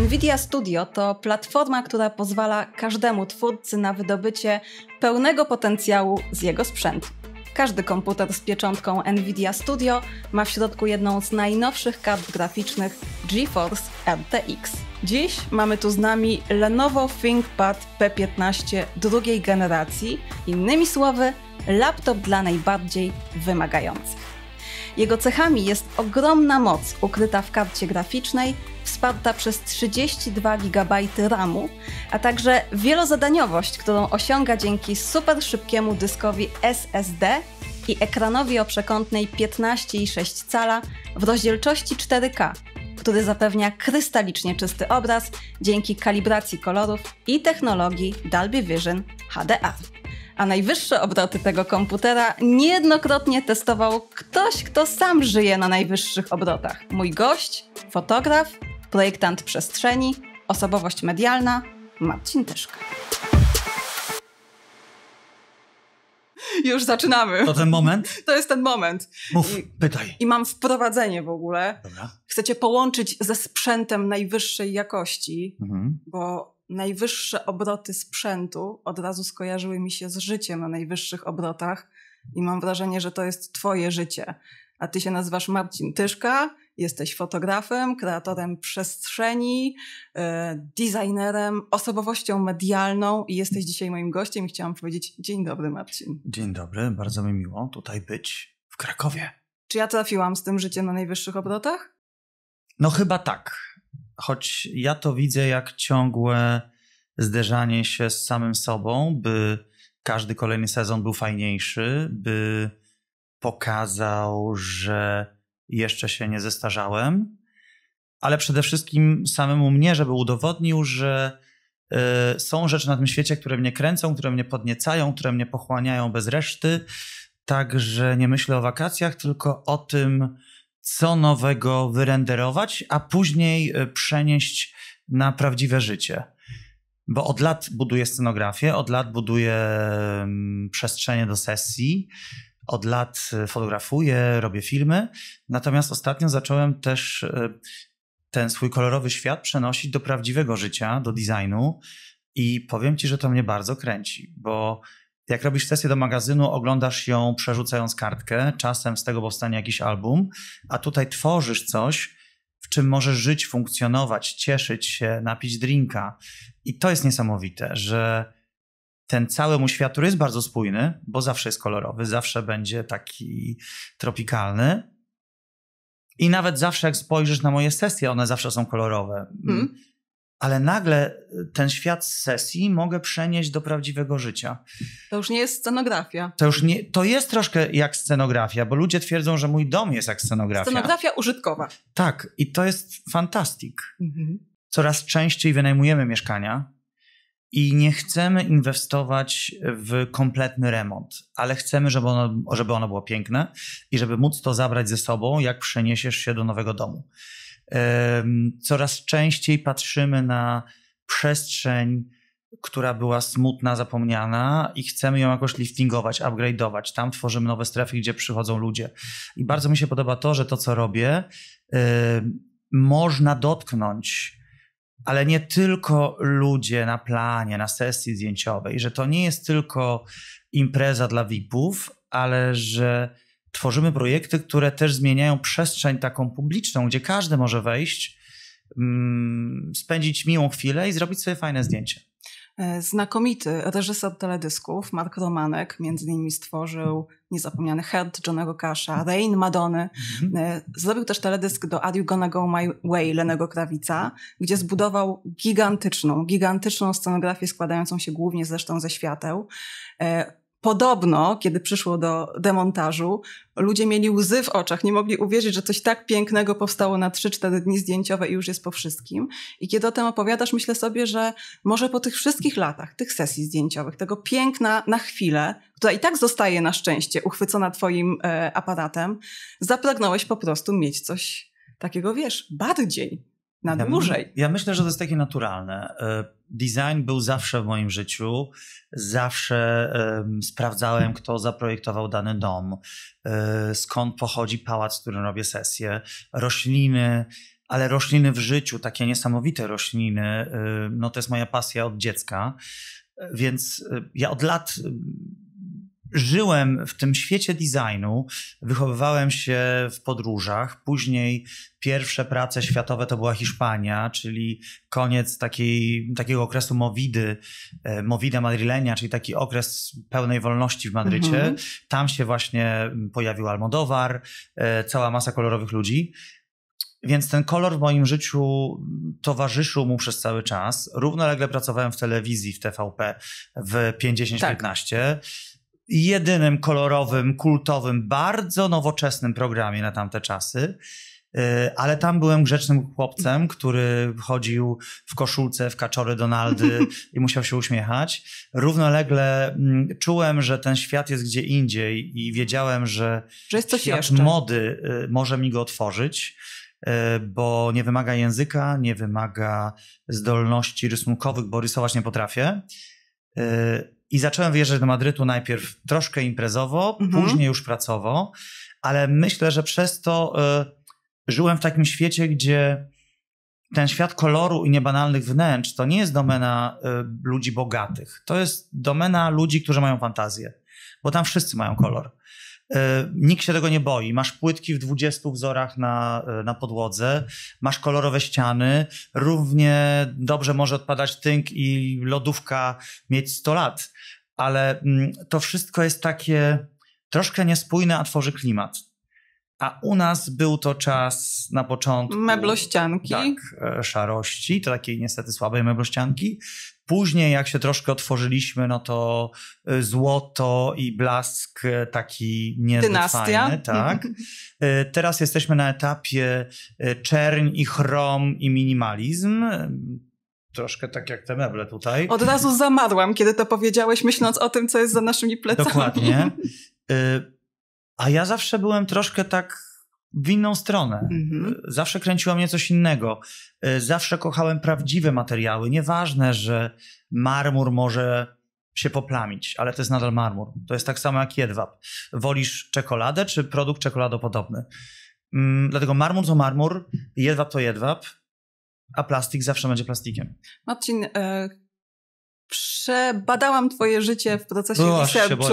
Nvidia Studio to platforma, która pozwala każdemu twórcy na wydobycie pełnego potencjału z jego sprzętu. Każdy komputer z pieczątką Nvidia Studio ma w środku jedną z najnowszych kart graficznych GeForce RTX. Dziś mamy tu z nami Lenovo ThinkPad P15 drugiej generacji, innymi słowy, laptop dla najbardziej wymagających. Jego cechami jest ogromna moc ukryta w karcie graficznej wsparta przez 32 GB RAMu, a także wielozadaniowość, którą osiąga dzięki super szybkiemu dyskowi SSD i ekranowi o przekątnej 15,6 cala w rozdzielczości 4K, który zapewnia krystalicznie czysty obraz dzięki kalibracji kolorów i technologii Dolby Vision HDR a najwyższe obroty tego komputera niejednokrotnie testował ktoś, kto sam żyje na najwyższych obrotach. Mój gość, fotograf projektant przestrzeni, osobowość medialna Marcin Tyszka. Już zaczynamy. To ten moment? To jest ten moment. Mów, I, pytaj. I mam wprowadzenie w ogóle. Dobra. Chcę połączyć ze sprzętem najwyższej jakości, mhm. bo najwyższe obroty sprzętu od razu skojarzyły mi się z życiem na najwyższych obrotach i mam wrażenie, że to jest twoje życie. A ty się nazywasz Marcin Tyszka, Jesteś fotografem, kreatorem przestrzeni, e, designerem, osobowością medialną i jesteś dzisiaj moim gościem. I chciałam powiedzieć dzień dobry, Marcin. Dzień dobry, bardzo mi miło tutaj być w Krakowie. Czy ja trafiłam z tym życiem na najwyższych obrotach? No chyba tak. Choć ja to widzę jak ciągłe zderzanie się z samym sobą, by każdy kolejny sezon był fajniejszy, by pokazał, że jeszcze się nie zestarzałem, ale przede wszystkim samemu mnie, żeby udowodnił, że y, są rzeczy na tym świecie, które mnie kręcą, które mnie podniecają, które mnie pochłaniają bez reszty. Także nie myślę o wakacjach, tylko o tym, co nowego wyrenderować, a później y, przenieść na prawdziwe życie. Bo od lat buduję scenografię, od lat buduję mm, przestrzenie do sesji, od lat e, fotografuję, robię filmy, natomiast ostatnio zacząłem też e, ten swój kolorowy świat przenosić do prawdziwego życia, do designu i powiem ci, że to mnie bardzo kręci, bo jak robisz sesję do magazynu, oglądasz ją przerzucając kartkę, czasem z tego powstanie jakiś album, a tutaj tworzysz coś, w czym możesz żyć, funkcjonować, cieszyć się, napić drinka. I to jest niesamowite, że ten cały mu świat, który jest bardzo spójny, bo zawsze jest kolorowy, zawsze będzie taki tropikalny. I nawet zawsze, jak spojrzysz na moje sesje, one zawsze są kolorowe. Mm. Hmm. Ale nagle ten świat z sesji mogę przenieść do prawdziwego życia. To już nie jest scenografia. To już nie, to jest troszkę jak scenografia, bo ludzie twierdzą, że mój dom jest jak scenografia. Scenografia użytkowa. Tak, i to jest fantastik. Mm -hmm. Coraz częściej wynajmujemy mieszkania, i nie chcemy inwestować w kompletny remont, ale chcemy, żeby ono, żeby ono było piękne i żeby móc to zabrać ze sobą, jak przeniesiesz się do nowego domu. Coraz częściej patrzymy na przestrzeń, która była smutna, zapomniana i chcemy ją jakoś liftingować, upgrade'ować. Tam tworzymy nowe strefy, gdzie przychodzą ludzie. I bardzo mi się podoba to, że to, co robię, można dotknąć ale nie tylko ludzie na planie, na sesji zdjęciowej, że to nie jest tylko impreza dla VIP-ów, ale że tworzymy projekty, które też zmieniają przestrzeń taką publiczną, gdzie każdy może wejść, mm, spędzić miłą chwilę i zrobić sobie fajne zdjęcie. E, znakomity reżyser teledysków, Mark Romanek, między innymi stworzył niezapomniany Herd Johnnego Kasha, Rain Madony. Mhm. E, zrobił też teledysk do Are You Gonna Go My Way Lenego Krawica, gdzie zbudował gigantyczną, gigantyczną scenografię składającą się głównie zresztą ze świateł e, podobno, kiedy przyszło do demontażu, ludzie mieli łzy w oczach, nie mogli uwierzyć, że coś tak pięknego powstało na 3-4 dni zdjęciowe i już jest po wszystkim. I kiedy o tym opowiadasz, myślę sobie, że może po tych wszystkich latach, tych sesji zdjęciowych, tego piękna na chwilę, która i tak zostaje na szczęście uchwycona twoim e, aparatem, zapragnąłeś po prostu mieć coś takiego, wiesz, bardziej na dłużej. Ja, ja myślę, że to jest takie naturalne. E, design był zawsze w moim życiu. Zawsze sprawdzałem, kto zaprojektował dany dom, e, skąd pochodzi pałac, w którym robię sesję, rośliny, ale rośliny w życiu, takie niesamowite rośliny. E, no to jest moja pasja od dziecka. Więc ja od lat żyłem w tym świecie designu, wychowywałem się w podróżach, później pierwsze prace światowe to była Hiszpania, czyli koniec takiej, takiego okresu Mowidy, e, Mowida Madrilenia, czyli taki okres pełnej wolności w Madrycie. Mhm. Tam się właśnie pojawił Almodowar, e, cała masa kolorowych ludzi. Więc ten kolor w moim życiu towarzyszył mu przez cały czas. Równolegle pracowałem w telewizji, w TVP w 50-15. Tak jedynym kolorowym, kultowym, bardzo nowoczesnym programie na tamte czasy. Y, ale tam byłem grzecznym chłopcem, który chodził w koszulce, w kaczory Donaldy i musiał się uśmiechać. Równolegle mm, czułem, że ten świat jest gdzie indziej i wiedziałem, że, że jest coś świat jeszcze. mody y, może mi go otworzyć y, bo nie wymaga języka, nie wymaga zdolności rysunkowych, bo rysować nie potrafię. I zacząłem wyjeżdżać do Madrytu najpierw troszkę imprezowo, mhm. później już pracowo, ale myślę, że przez to y, żyłem w takim świecie, gdzie ten świat koloru i niebanalnych wnętrz to nie jest domena y, ludzi bogatych. To jest domena ludzi, którzy mają fantazję, bo tam wszyscy mają kolor. E, nikt się tego nie boi. Masz płytki w 20 wzorach na, e, na podłodze, masz kolorowe ściany. Równie dobrze może odpadać tynk i lodówka mieć 100 lat, ale mm, to wszystko jest takie troszkę niespójne, a tworzy klimat. A u nas był to czas na początku. Meblościanki. Tak, e, szarości, to takiej niestety słabej meblościanki. Później, jak się troszkę otworzyliśmy, no to y, złoto i blask y, taki niezbyt fajny, tak. Y, teraz jesteśmy na etapie czerń i chrom i minimalizm troszkę tak jak te meble tutaj. Od razu zamadłam, kiedy to powiedziałeś, myśląc o tym, co jest za naszymi plecami. Dokładnie. A ja zawsze byłem troszkę tak w inną stronę. Mhm. Zawsze kręciło mnie coś innego. E, zawsze kochałem prawdziwe materiały. Nieważne, że marmur może się poplamić, ale to jest nadal marmur. To jest tak samo jak jedwab. Wolisz czekoladę czy produkt czekoladopodobny? Mm, dlatego marmur to marmur, jedwab to jedwab, a plastik zawsze będzie plastikiem. Marcin, e, przebadałam twoje życie w procesie no, researchu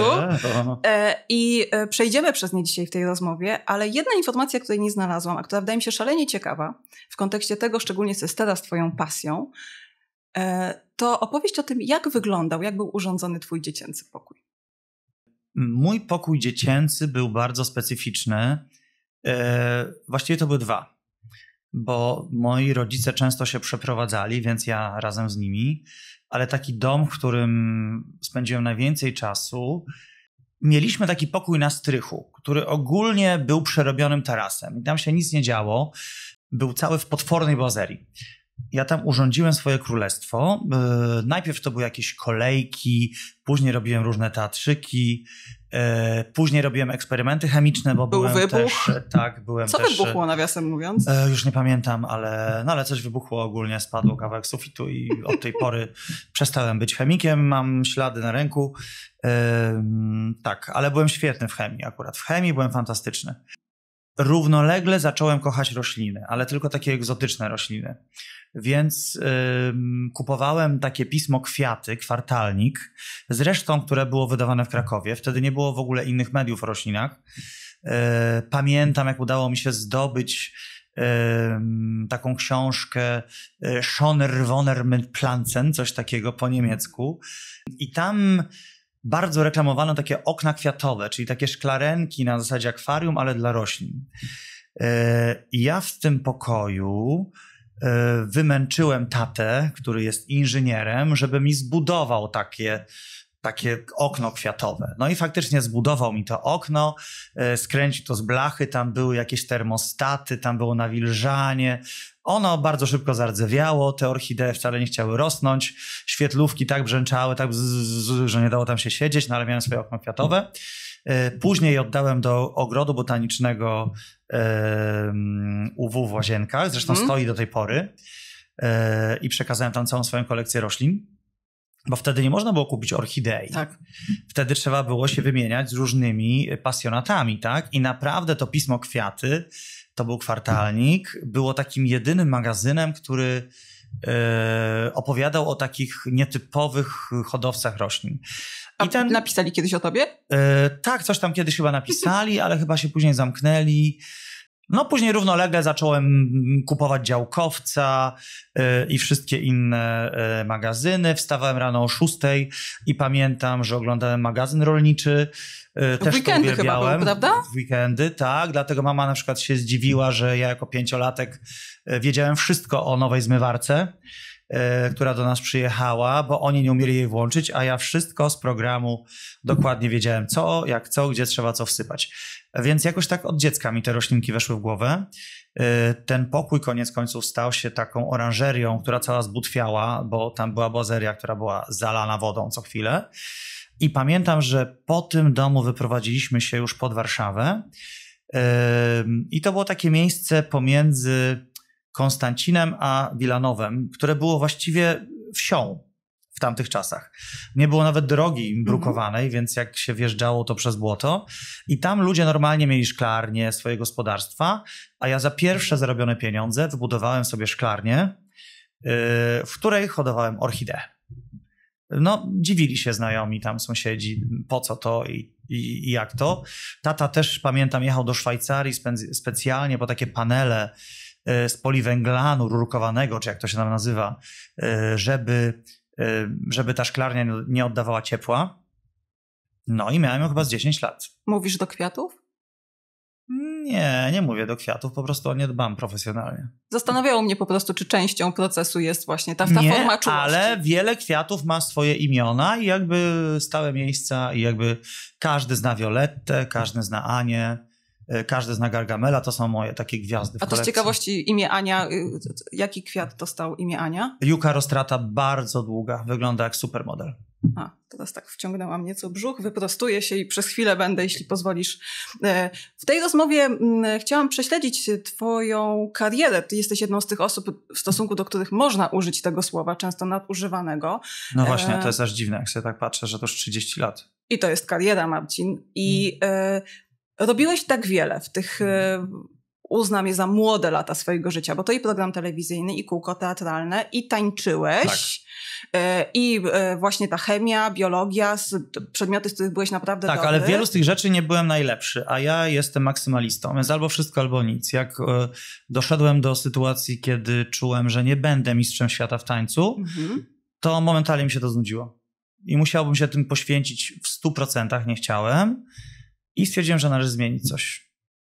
no. E, i e, przejdziemy przez nie dzisiaj w tej rozmowie, ale jedna informacja, której nie znalazłam, a która wydaje mi się szalenie ciekawa w kontekście tego, szczególnie co jest teraz twoją pasją, e, to opowieść o tym, jak wyglądał, jak był urządzony twój dziecięcy pokój. Mój pokój dziecięcy był bardzo specyficzny. Właściwie to były dwa, bo moi rodzice często się przeprowadzali, więc ja razem z nimi ale taki dom, w którym spędziłem najwięcej czasu, mieliśmy taki pokój na strychu, który ogólnie był przerobionym tarasem. tam się nic nie działo. Był cały w potwornej bazerii. Ja tam urządziłem swoje królestwo. E, najpierw to były jakieś kolejki, później robiłem różne teatrzyki, E, później robiłem eksperymenty chemiczne, bo Był byłem wybuch. też... E, tak, byłem Co też, wybuchło, e, nawiasem mówiąc? Już nie pamiętam, ale, no, ale coś wybuchło ogólnie, spadł kawałek sufitu i od tej pory przestałem być chemikiem, mam ślady na ręku. Tak, ale byłem świetny w chemii akurat. W chemii byłem fantastyczny równolegle zacząłem kochać rośliny, ale tylko takie egzotyczne rośliny. Więc yy, kupowałem takie pismo Kwiaty, kwartalnik, zresztą, które było wydawane w Krakowie. Wtedy nie było w ogóle innych mediów o roślinach. Yy, pamiętam, jak udało mi się zdobyć taką książkę e, Schoner Woner mit Pflanzen, coś takiego po niemiecku. I tam bardzo reklamowano takie okna kwiatowe, czyli takie szklarenki na zasadzie akwarium, ale dla roślin. E, ja w tym pokoju e, wymęczyłem tatę, który jest inżynierem, żeby mi zbudował takie, takie okno kwiatowe. No i faktycznie zbudował mi to okno, e, skręcił to z blachy, tam były jakieś termostaty, tam było nawilżanie, ono bardzo szybko zardzewiało, te orchidee wcale nie chciały rosnąć, świetlówki tak brzęczały, tak, że nie dało tam się siedzieć, no ale miałem swoje okno kwiatowe. E, później oddałem do ogrodu botanicznego e, UW w Łazienkach, zresztą mhm. stoi do tej pory e, i przekazałem tam całą swoją kolekcję roślin. Bo wtedy nie można było kupić orchidei. Tak. Wtedy trzeba było się wymieniać z różnymi pasjonatami, tak? I naprawdę to pismo kwiaty to był kwartalnik. Było takim jedynym magazynem, który e, opowiadał o takich nietypowych hodowcach roślin. I ten... napisali kiedyś o tobie? E, tak, coś tam kiedyś chyba napisali, ale chyba się później zamknęli. No później równolegle zacząłem kupować działkowca yy, i wszystkie inne yy, magazyny. Wstawałem rano o 6 i pamiętam, że oglądałem magazyn rolniczy. Yy, też weekendy to uwielbiałem. chyba był, prawda? W weekendy, tak. Dlatego mama na przykład się zdziwiła, że ja jako pięciolatek y, wiedziałem wszystko o nowej zmywarce. E, która do nas przyjechała, bo oni nie umieli jej włączyć, a ja wszystko z programu dokładnie wiedziałem co, jak co, gdzie trzeba co wsypać. Więc jakoś tak od dziecka mi te roślinki weszły w głowę. E, ten pokój koniec końców stał się taką oranżerią, która cała zbutwiała, bo tam była bozeria, która była zalana wodą co chwilę. I pamiętam, że po tym domu wyprowadziliśmy się już pod Warszawę. E, I to było takie miejsce pomiędzy Konstancinem a Wilanowem, które było właściwie wsią w tamtych czasach. Nie było nawet drogi mhm. brukowanej, mm-hmm. więc jak się wjeżdżało, to przez błoto. I tam ludzie normalnie mieli szklarnie, swoje gospodarstwa, a ja za pierwsze zarobione pieniądze wybudowałem sobie szklarnię, y, w której hodowałem orchideę. No, dziwili się znajomi tam, sąsiedzi, po co to i, i, i jak to. Tata też, pamiętam, jechał do Szwajcarii specjalnie po takie panele, E, z poliwęglanu rurkowanego, czy jak to się nam nazywa, e, żeby, e, żeby ta szklarnia nie oddawała ciepła. No i miałem ją chyba z 10 lat. Mówisz do kwiatów? Nie, nie mówię do kwiatów, po prostu o nie dbam profesjonalnie. Zastanawiało mnie po prostu, czy częścią procesu jest właśnie ta, ta nie, forma czułości. ale wiele kwiatów ma swoje imiona i jakby stałe miejsca i jakby każdy zna Violettę, każdy zna Anię, E, każdy zna Gargamela, to są moje takie gwiazdy. A to z ciekawości imię Ania, y, y, jaki kwiat dostał imię Ania? Juka Rostrata, bardzo długa, wygląda jak supermodel. A, teraz tak wciągnęłam nieco brzuch, wyprostuję się i przez chwilę będę, jeśli pozwolisz. E, w tej rozmowie mm, chciałam prześledzić Twoją karierę. Ty jesteś jedną z tych osób, w stosunku do których można użyć tego słowa, często nadużywanego. No e, właśnie, to jest aż dziwne, jak sobie tak patrzę, że to już 30 lat. I to jest kariera, Marcin. I hmm. Robiłeś tak wiele w tych, mhm. e, uznam je za młode lata swojego życia, bo to i program telewizyjny, i kółko teatralne, i tańczyłeś. Tak. E, I e, właśnie ta chemia, biologia, przedmioty, z których byłeś naprawdę tak, dobry. Tak, ale w wielu z tych rzeczy nie byłem najlepszy, a ja jestem maksymalistą, więc albo wszystko, albo nic. Jak doszedłem do sytuacji, kiedy czułem, że nie będę mistrzem świata w tańcu, mhm. to momentalnie mi się to znudziło. I musiałbym się tym poświęcić w 100%, nie chciałem i stwierdziłem, że należy zmienić coś.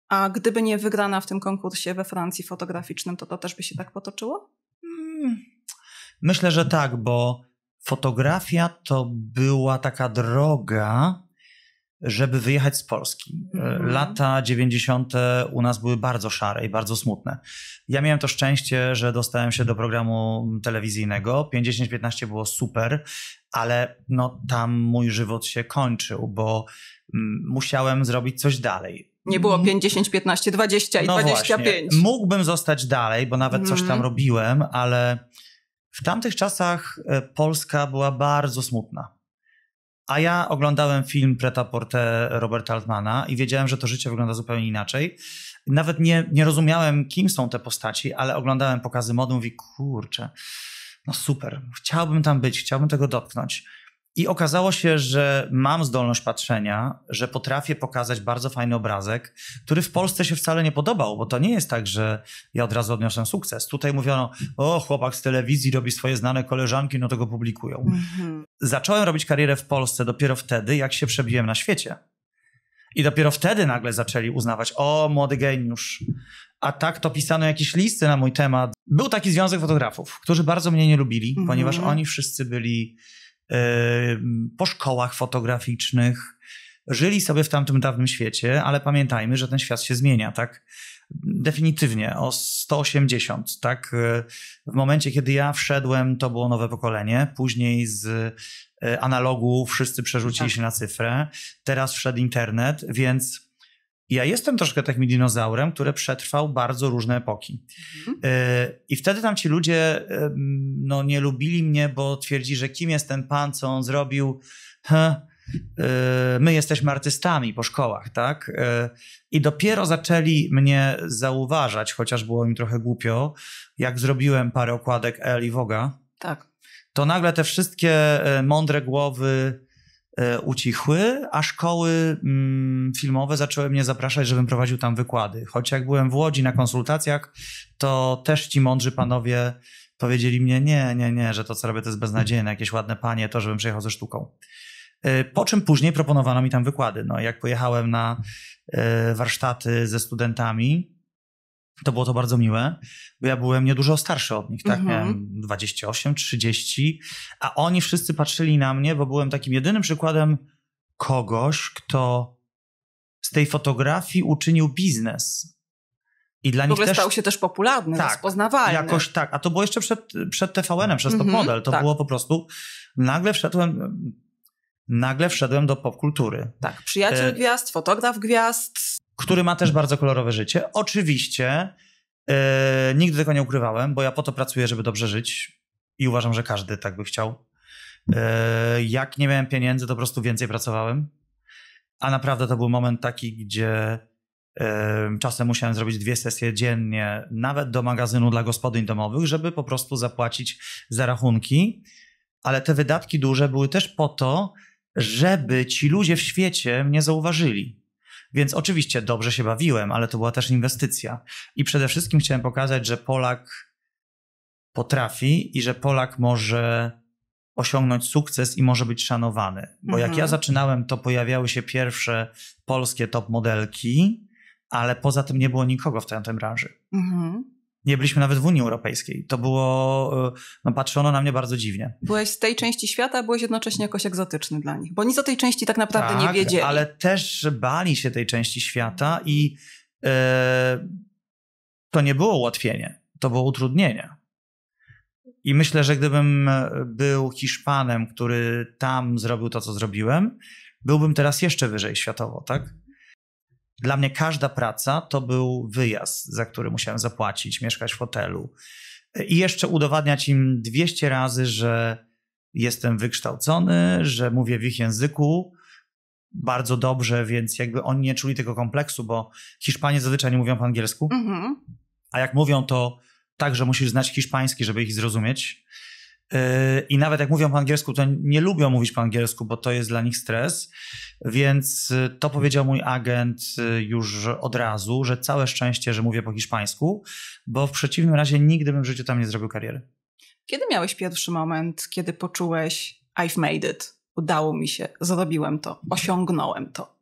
A gdyby nie wygrana w tym konkursie we Francji fotograficznym, to to też by się tak potoczyło? Hmm. Myślę, że tak, bo fotografia to była taka droga, żeby wyjechać z Polski. E, mhm. Lata 90. u nas były bardzo szare i bardzo smutne. Ja miałem to szczęście, że dostałem się do programu telewizyjnego. 50-15 było super, ale no, tam mój żywot się kończył, bo mm, musiałem zrobić coś dalej. Nie było 50, 15, 20 i no 25. Właśnie. Mógłbym zostać dalej, bo nawet coś tam mhm. robiłem, ale w tamtych czasach e, Polska była bardzo smutna. A ja oglądałem film Preta Porte Roberta Altmana i wiedziałem, że to życie wygląda zupełnie inaczej. Nawet nie, nie rozumiałem, kim są te postaci, ale oglądałem pokazy modu i mówię, kurczę, no super, chciałbym tam być, chciałbym tego dotknąć. I okazało się, że mam zdolność patrzenia, że potrafię pokazać bardzo fajny obrazek, który w Polsce się wcale nie podobał, bo to nie jest tak, że ja od razu odniosłem sukces. Tutaj mówiono, o chłopak z telewizji robi swoje znane koleżanki, no to go publikują. Mhm. Zacząłem robić karierę w Polsce dopiero wtedy, jak się przebiłem na świecie. I dopiero wtedy nagle zaczęli uznawać, o młody geniusz. A tak to pisano jakieś listy na mój temat. Był taki związek fotografów, którzy bardzo mnie nie lubili, mhm. ponieważ oni wszyscy byli po szkołach fotograficznych, żyli sobie w tamtym dawnym świecie, ale pamiętajmy, że ten świat się zmienia, tak? Definitywnie o 180, tak? W momencie, kiedy ja wszedłem, to było nowe pokolenie. Później z e, analogu wszyscy przerzucili tak. się na cyfrę. Teraz wszedł internet, więc ja jestem troszkę takim dinozaurem, który przetrwał bardzo różne epoki. Mhm. E, I wtedy tam ci ludzie no, nie lubili mnie, bo twierdzi, że kim jest ten pan, co on zrobił. E, my jesteśmy artystami po szkołach, tak? E, I dopiero zaczęli mnie zauważać, chociaż było im trochę głupio, jak zrobiłem parę okładek El i Woga. Tak. To nagle te wszystkie mądre głowy E, ucichły, a szkoły mm, filmowe zaczęły mnie zapraszać, żebym prowadził tam wykłady. Choć jak byłem w Łodzi na konsultacjach, to też ci mądrzy panowie powiedzieli mnie, nie, nie, nie, że to co robię to jest beznadziejne, jakieś ładne panie, to żebym przyjechał ze sztuką. E, po czym później proponowano mi tam wykłady. No, jak pojechałem na e, warsztaty ze studentami, to było to bardzo miłe, bo ja byłem niedużo starszy od nich, tak? Mm-hmm. Miałem 28, 30, a oni wszyscy patrzyli na mnie, bo byłem takim jedynym przykładem kogoś, kto z tej fotografii uczynił biznes. I dla w ogóle nich też, stał się też popularny, tak, rozpoznawalny. Jakoś tak, a to było jeszcze przed, przed TVN-em, przez mm-hmm, to mhm, model. To tak. było po prostu, nagle wszedłem, nagle wszedłem do popkultury. Tak, przyjaciel e, gwiazd, fotograf gwiazd. Który ma też bardzo kolorowe życie. Oczywiście e, nigdy tego nie ukrywałem, bo ja po to pracuję, żeby dobrze żyć i uważam, że każdy tak by chciał. E, jak nie miałem pieniędzy, to po prostu więcej pracowałem. A naprawdę to był moment taki, gdzie e, Czasem musiałem zrobić dwie sesje dziennie, nawet do magazynu dla gospodyń domowych, żeby po prostu zapłacić za rachunki. Ale te wydatki duże były też po to, żeby ci ludzie w świecie mnie zauważyli. Więc oczywiście dobrze się bawiłem, ale to była też inwestycja. I przede wszystkim chciałem pokazać, że Polak potrafi i że Polak może osiągnąć sukces i może być szanowany. Bo jak ja mhm. zaczynałem, to pojawiały się pierwsze polskie top modelki, ale poza tym nie było nikogo w tamtej branży. Mhm nie byliśmy nawet w Unii Europejskiej. To było, e, no patrzono na mnie bardzo dziwnie. Byłeś z tej części świata, byłeś jednocześnie jakoś egzotyczny dla nich, bo nic o tej części tak naprawdę tak, nie wiedzieli. ale też bali się tej części świata i e, to nie było ułatwienie, to było utrudnienie. I myślę, że gdybym e, był Hiszpanem, który tam zrobił to, co zrobiłem, byłbym teraz jeszcze wyżej światowo, tak? Dla mnie każda praca to był wyjazd, za który musiałem zapłacić, mieszkać w hotelu i jeszcze udowadniać im 200 razy, że jestem wykształcony, że mówię w ich języku bardzo dobrze, więc jakby oni nie czuli tego kompleksu, bo Hiszpanie zazwyczaj nie mówią po angielsku, mm -hmm. a jak mówią, to także musisz znać hiszpański, żeby ich zrozumieć. Yy, I nawet jak mówią po angielsku, to nie lubią mówić po angielsku, bo to jest dla nich stres. Więc y, to powiedział mój agent y, już od razu, że całe szczęście, że mówię po hiszpańsku, bo w przeciwnym razie nigdy bym w życiu tam nie zrobił kariery. Kiedy miałeś pierwszy moment, kiedy poczułeś I've made it, udało mi się, zrobiłem to, osiągnąłem to?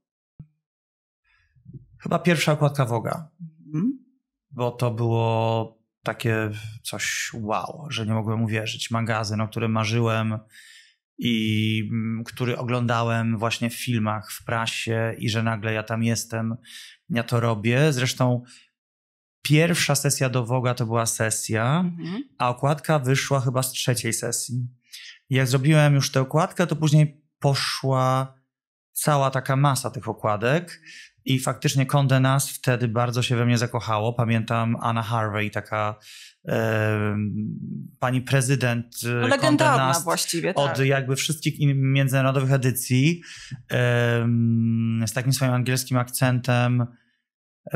Chyba pierwsza okładka Woga, mhm. bo to było takie coś wow, że nie mogłem uwierzyć. Magazyn, o którym marzyłem i mm, który oglądałem właśnie w filmach, w prasie i że nagle ja tam jestem, ja to robię. Zresztą pierwsza sesja do Woga to była sesja, mhm. a okładka wyszła chyba z trzeciej sesji. jak zrobiłem już tę okładkę, to później poszła cała taka masa tych okładek. I faktycznie Condé Nast wtedy bardzo się we mnie zakochało. Pamiętam Anna Harvey, taka e, pani prezydent e, no, legendarna właściwie, tak. od jakby wszystkich międzynarodowych edycji e, z takim swoim angielskim akcentem.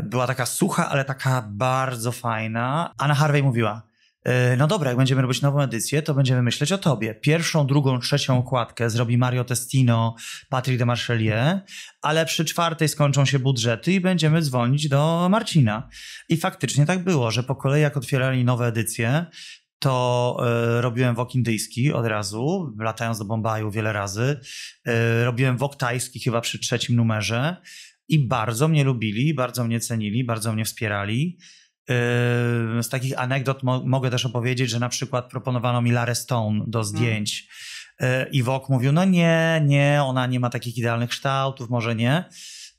Była taka sucha, ale taka bardzo fajna. Anna Harvey mówiła, E, no dobra, jak będziemy robić nową edycję, to będziemy myśleć o tobie. Pierwszą, drugą, trzecią okładkę zrobi Mario Testino, Patrick de Marchelier, ale przy czwartej skończą się budżety i będziemy dzwonić do Marcina. I faktycznie tak było, że po kolei jak otwierali nowe edycje, to y, robiłem wok indyjski od razu, latając do Bombaju wiele razy. Y, robiłem wok tajski chyba przy trzecim numerze i bardzo mnie lubili, bardzo mnie cenili, bardzo mnie wspierali. Yy, z takich anegdot mo mogę też opowiedzieć, że na przykład proponowano mi Larę Stone do mhm. zdjęć. Hmm. I Wok mówił, no nie, nie, ona nie ma takich idealnych kształtów, może nie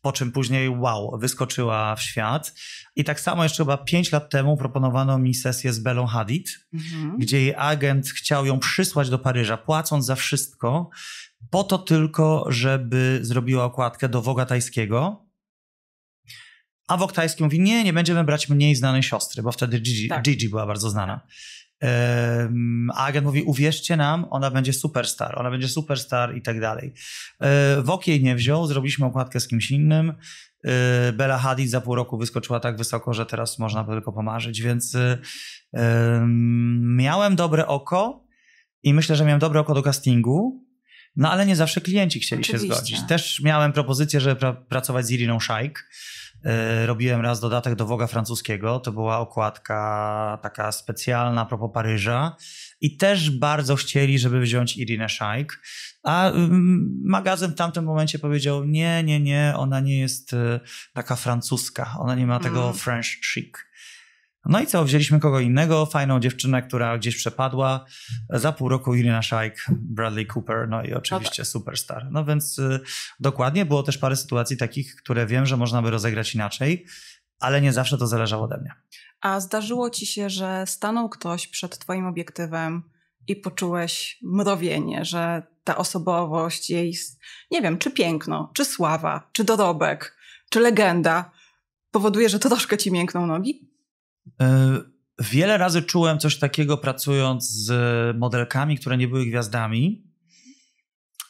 po czym później wow, wyskoczyła w świat. I tak samo jeszcze chyba 5 lat temu proponowano mi sesję z Belą Hadid, mhm. gdzie jej agent chciał ją przysłać do Paryża, płacąc za wszystko, po to tylko, żeby zrobiła okładkę do Woga Tajskiego, a Vogue mówi, nie, nie będziemy brać mniej znanej siostry, bo wtedy Gigi, tak. Gigi była bardzo znana. Um, a agent mówi, uwierzcie nam, ona będzie superstar, ona będzie superstar i tak dalej. E, Wok jej nie wziął, zrobiliśmy okładkę z kimś innym. E, Bella Hadid za pół roku wyskoczyła tak wysoko, że teraz można tylko pomarzyć, więc um, miałem dobre oko i myślę, że miałem dobre oko do castingu, no ale nie zawsze klienci chcieli Oczywiście. się zgodzić. Też miałem propozycję, żeby pra pracować z Iriną Szajk. Yy, e, robiłem raz dodatek do Woga francuskiego. To była okładka taka specjalna propos Paryża. I też bardzo chcieli, żeby wziąć Irinę Szajk. A mm, magazyn w tamtym momencie powiedział: Nie, nie, nie, ona nie jest e, taka francuska, ona nie ma tego mm. French chic. No i co, wzięliśmy kogo innego, fajną dziewczynę, która gdzieś przepadła. Za pół roku Irina Shayk, Bradley Cooper, no i oczywiście superstar. No więc y, dokładnie, było też parę sytuacji takich, które wiem, że można by rozegrać inaczej, ale nie zawsze to zależało ode mnie. A zdarzyło ci się, że stanął ktoś przed twoim obiektywem i poczułeś mrowienie, że ta osobowość, jej, nie wiem, czy piękno, czy sława, czy dorobek, czy legenda powoduje, że troszkę ci miękną nogi? E, wiele razy czułem coś takiego pracując z modelkami, które nie były gwiazdami,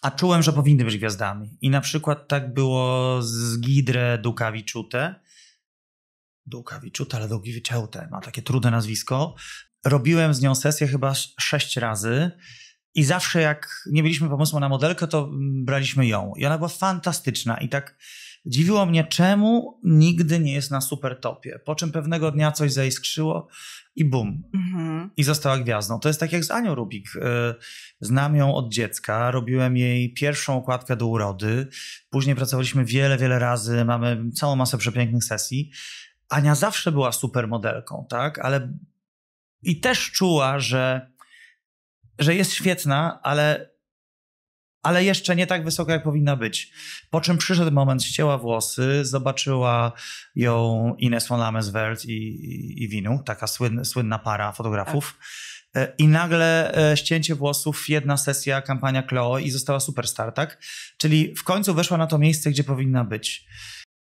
a czułem, że powinny być gwiazdami. I na przykład tak było z Gidre Dukawiczute. Dukawiczute, ale Dukawiczute, ma takie trudne nazwisko. Robiłem z nią sesję chyba sześć razy. I zawsze jak nie mieliśmy pomysłu na modelkę, to braliśmy ją. I ona była fantastyczna. I tak Dziwiło mnie, czemu nigdy nie jest na super topie. Po czym pewnego dnia coś zaiskrzyło i bum. Mhm. I została gwiazdą. To jest tak jak z Anią Rubik. Y, znam ją od dziecka, robiłem jej pierwszą okładkę do urody. Później pracowaliśmy wiele, wiele razy, mamy całą masę przepięknych sesji. Ania zawsze była supermodelką, tak? Ale i też czuła, że, że jest świetna, ale ale jeszcze nie tak wysoka, jak powinna być. Po czym przyszedł moment, ścięła włosy, zobaczyła ją Ines von Lameswelt i, i, Winu, taka słynna, słynna para fotografów. Tak. E, I nagle e, ścięcie włosów, jedna sesja, kampania Chloe i została superstar, tak? Czyli w końcu weszła na to miejsce, gdzie powinna być.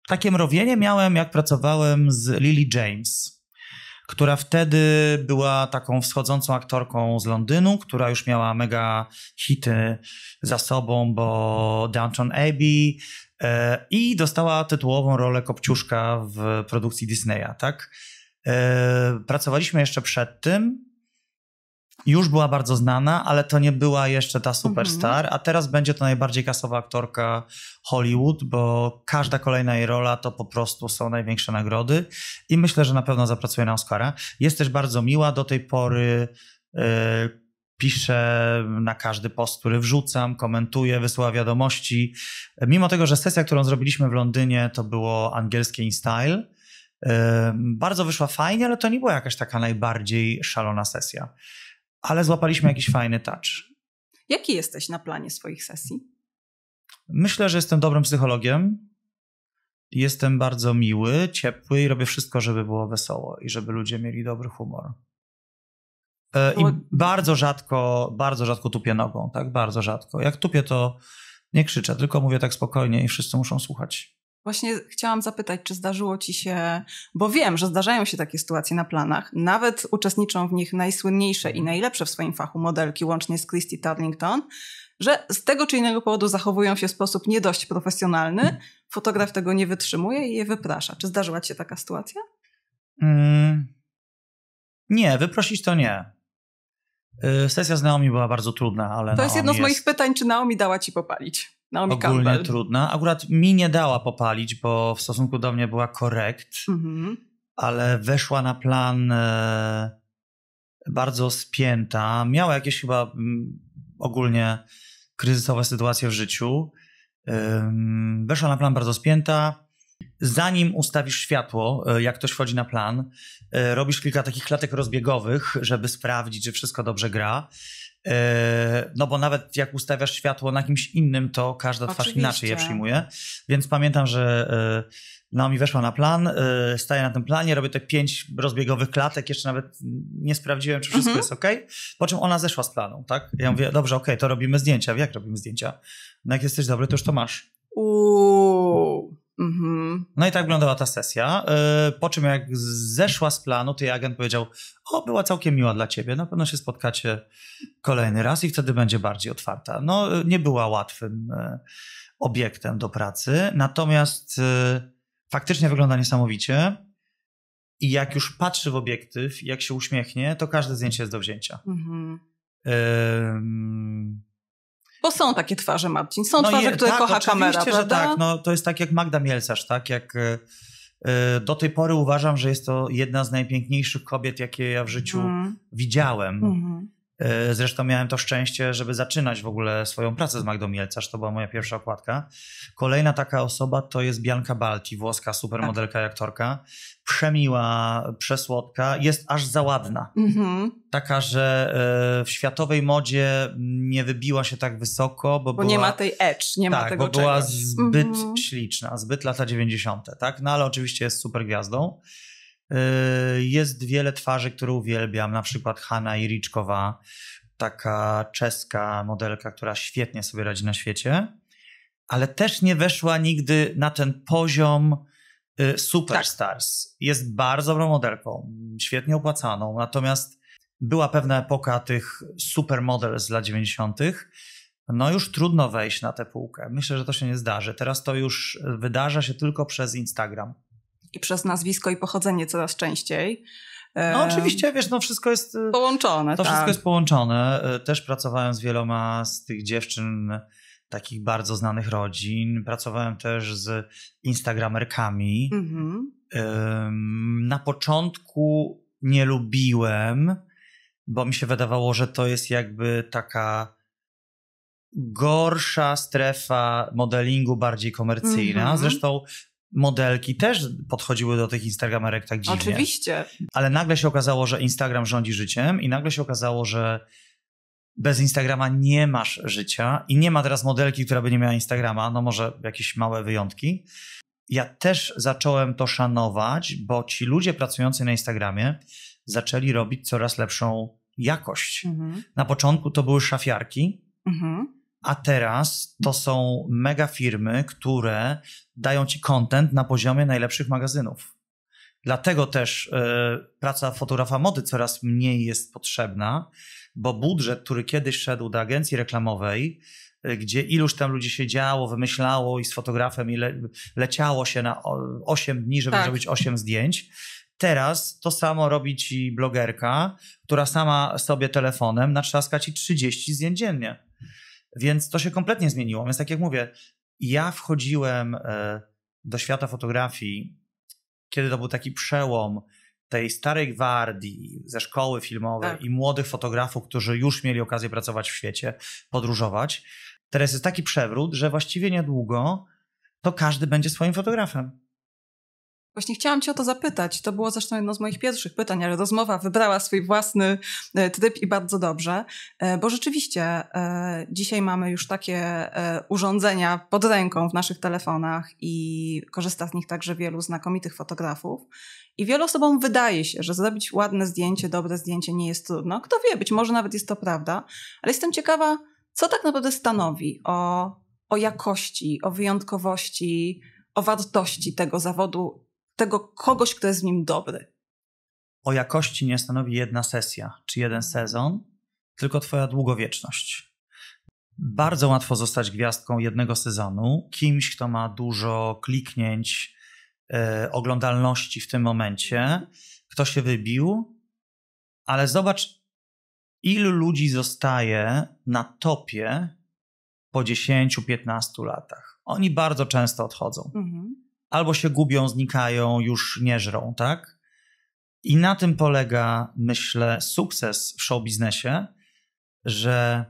Takie mrowienie miałem, jak pracowałem z Lily James która wtedy była taką wschodzącą aktorką z Londynu, która już miała mega hity za sobą, bo Downton Abbey e, i dostała tytułową rolę Kopciuszka w produkcji Disneya, tak? E, pracowaliśmy jeszcze przed tym już była bardzo znana, ale to nie była jeszcze ta superstar, mhm. a teraz będzie to najbardziej kasowa aktorka Hollywood, bo każda kolejna jej rola to po prostu są największe nagrody i myślę, że na pewno zapracuje na Oscara. Jest też bardzo miła, do tej pory e, pisze na każdy post, który wrzucam, komentuje, wysyła wiadomości. Mimo tego, że sesja, którą zrobiliśmy w Londynie, to było angielskie in style, e, bardzo wyszła fajnie, ale to nie była jakaś taka najbardziej szalona sesja ale złapaliśmy jakiś fajny touch. Jaki jesteś na planie swoich sesji? Myślę, że jestem dobrym psychologiem. Jestem bardzo miły, ciepły i robię wszystko, żeby było wesoło i żeby ludzie mieli dobry humor. E, I bardzo rzadko, bardzo rzadko tupię nogą, tak? Bardzo rzadko. Jak tupię, to nie krzyczę, tylko mówię tak spokojnie i wszyscy muszą słuchać. Właśnie chciałam zapytać, czy zdarzyło ci się, bo wiem, że zdarzają się takie sytuacje na planach, nawet uczestniczą w nich najsłynniejsze i mhm. najlepsze w swoim fachu modelki, łącznie z Christy Turlington, że z tego czy innego powodu zachowują się w sposób nie dość profesjonalny, mhm. fotograf tego nie wytrzymuje i je wyprasza. Czy zdarzyła ci się taka sytuacja? Mm, nie, wyprosić to nie. Y, sesja z Naomi była bardzo trudna, ale. To jest Naomi jedno z moich jest... pytań, czy Naomi dała ci popalić? Naomi ogólnie Campbell. trudna. Akurat mi nie dała popalić, bo w stosunku do mnie była korekt, mm-hmm. ale weszła na plan e, bardzo spięta. Miała jakieś chyba m, mm, ogólnie kryzysowe sytuacje w życiu. E, weszła na plan bardzo spięta. Zanim ustawisz światło, e, jak ktoś wchodzi na plan, e, robisz kilka takich klatek rozbiegowych, żeby sprawdzić, czy wszystko dobrze gra. E, no bo nawet jak ustawiasz światło na kimś innym, to każda twarz Oczywiście. inaczej je przyjmuje. Więc pamiętam, że e, Naomi weszła na plan, e, staję na tym planie, robię te pięć rozbiegowych klatek, jeszcze nawet nie sprawdziłem, czy wszystko mhm. jest ok. Po czym ona zeszła z planu, tak? Ja mówię, dobrze, ok, to robimy zdjęcia. Jak robimy zdjęcia? No jak jesteś dobry, to już to masz. Uuu. Mhm. No i tak wyglądała ta sesja. Y, po czym jak zeszła z planu, to jej agent powiedział: O, była całkiem miła dla ciebie, na pewno się spotkacie kolejny raz i wtedy będzie bardziej otwarta. No, y, nie była łatwym y, obiektem do pracy, natomiast faktycznie wygląda niesamowicie. I jak już patrzy w obiektyw, jak się uśmiechnie, to każde zdjęcie jest do wzięcia. Mhm. Bo są takie twarze, Marcin. Są no twarze, je, które tak, kocha kamera, prawda? że tak. No, to jest tak jak Magda Mielcarz, tak? Jak e, e, do tej pory uważam, że jest to jedna z najpiękniejszych kobiet, jakie ja w życiu mm. widziałem. Mm -hmm. E, zresztą miałem to szczęście, żeby zaczynać w ogóle swoją pracę z Magdą Mielcarz, to była moja pierwsza okładka. Kolejna taka osoba to jest Bianca Balti, włoska supermodelka i aktorka. Przemiła, przesłodka, jest aż za ładna. Mhm. Taka, że e, w światowej modzie nie wybiła się tak wysoko, bo, bo była, nie ma tej edge, nie tak, ma tego bo czegoś. była zbyt mhm. śliczna, zbyt lata 90. Tak? No ale oczywiście jest super gwiazdą. Yy, jest wiele twarzy, które uwielbiam, na przykład Hanna Iriczkowa, taka czeska modelka, która świetnie sobie radzi na świecie, ale też nie weszła nigdy na ten poziom yy, superstars. Tak. Jest bardzo dobrą modelką, świetnie opłacaną, natomiast była pewna epoka tych supermodel z lat 90. No już trudno wejść na tę półkę. Myślę, że to się nie zdarzy. Teraz to już wydarza się tylko przez Instagram i przez nazwisko i pochodzenie coraz częściej. No oczywiście, wiesz, no wszystko jest... Y, połączone, To tak. wszystko jest połączone. E, też pracowałem z wieloma z tych dziewczyn takich bardzo znanych rodzin. Pracowałem też z instagramerkami. Mhm. Na początku nie lubiłem, bo mi się wydawało, że to jest jakby taka gorsza strefa modelingu, bardziej komercyjna. Mhm. Zresztą modelki też podchodziły do tych Instagramerek tak dziwnie. Oczywiście. Ale nagle się okazało, że Instagram rządzi życiem i nagle się okazało, że bez Instagrama nie masz życia i nie ma teraz modelki, która by nie miała Instagrama, no może jakieś małe wyjątki. Ja też zacząłem to szanować, bo ci ludzie pracujący na Instagramie zaczęli robić coraz lepszą jakość. Mhm. Na początku to były szafiarki, mhm. A teraz to są mega firmy, które dają ci content na poziomie najlepszych magazynów. Dlatego też y, praca fotografa mody coraz mniej jest potrzebna, bo budżet, który kiedyś szedł do agencji reklamowej, y, gdzie iluż tam ludzi siedziało, wymyślało i z fotografem i le, leciało się na 8 dni, żeby tak. zrobić 8 zdjęć. Teraz to samo robi ci blogerka, która sama sobie telefonem natrzaska ci 30 zdjęć dziennie. Więc to się kompletnie zmieniło. Więc tak jak mówię, ja wchodziłem e, do świata fotografii, kiedy to był taki przełom tej starej gwardii ze szkoły filmowej tak. i młodych fotografów, którzy już mieli okazję pracować w świecie, podróżować. Teraz jest taki przewrót, że właściwie niedługo to każdy będzie swoim fotografem. Właśnie chciałam Cię o to zapytać. To było zresztą jedno z moich pierwszych pytań, ale rozmowa wybrała swój własny e, tryb i bardzo dobrze, e, bo rzeczywiście e, dzisiaj mamy już takie urządzenia pod ręką w naszych telefonach i korzysta z nich także wielu znakomitych fotografów. I wielu osobom wydaje się, że zrobić ładne zdjęcie, dobre zdjęcie nie jest trudno. Kto wie, być może nawet jest to prawda, ale jestem ciekawa, co tak naprawdę stanowi o, o jakości, o wyjątkowości, o wartości tego zawodu tego kogoś, kto jest w nim dobry. O jakości nie stanowi jedna sesja czy jeden sezon, tylko twoja długowieczność. Bardzo łatwo zostać gwiazdką jednego sezonu, kimś, kto ma dużo kliknięć, yy, oglądalności w tym momencie, kto się wybił, ale zobacz, ilu ludzi zostaje na topie po 10-15 latach. Oni bardzo często odchodzą. Mhm albo się gubią, znikają, już nie żrą, tak? I na tym polega, myślę, sukces w show biznesie, że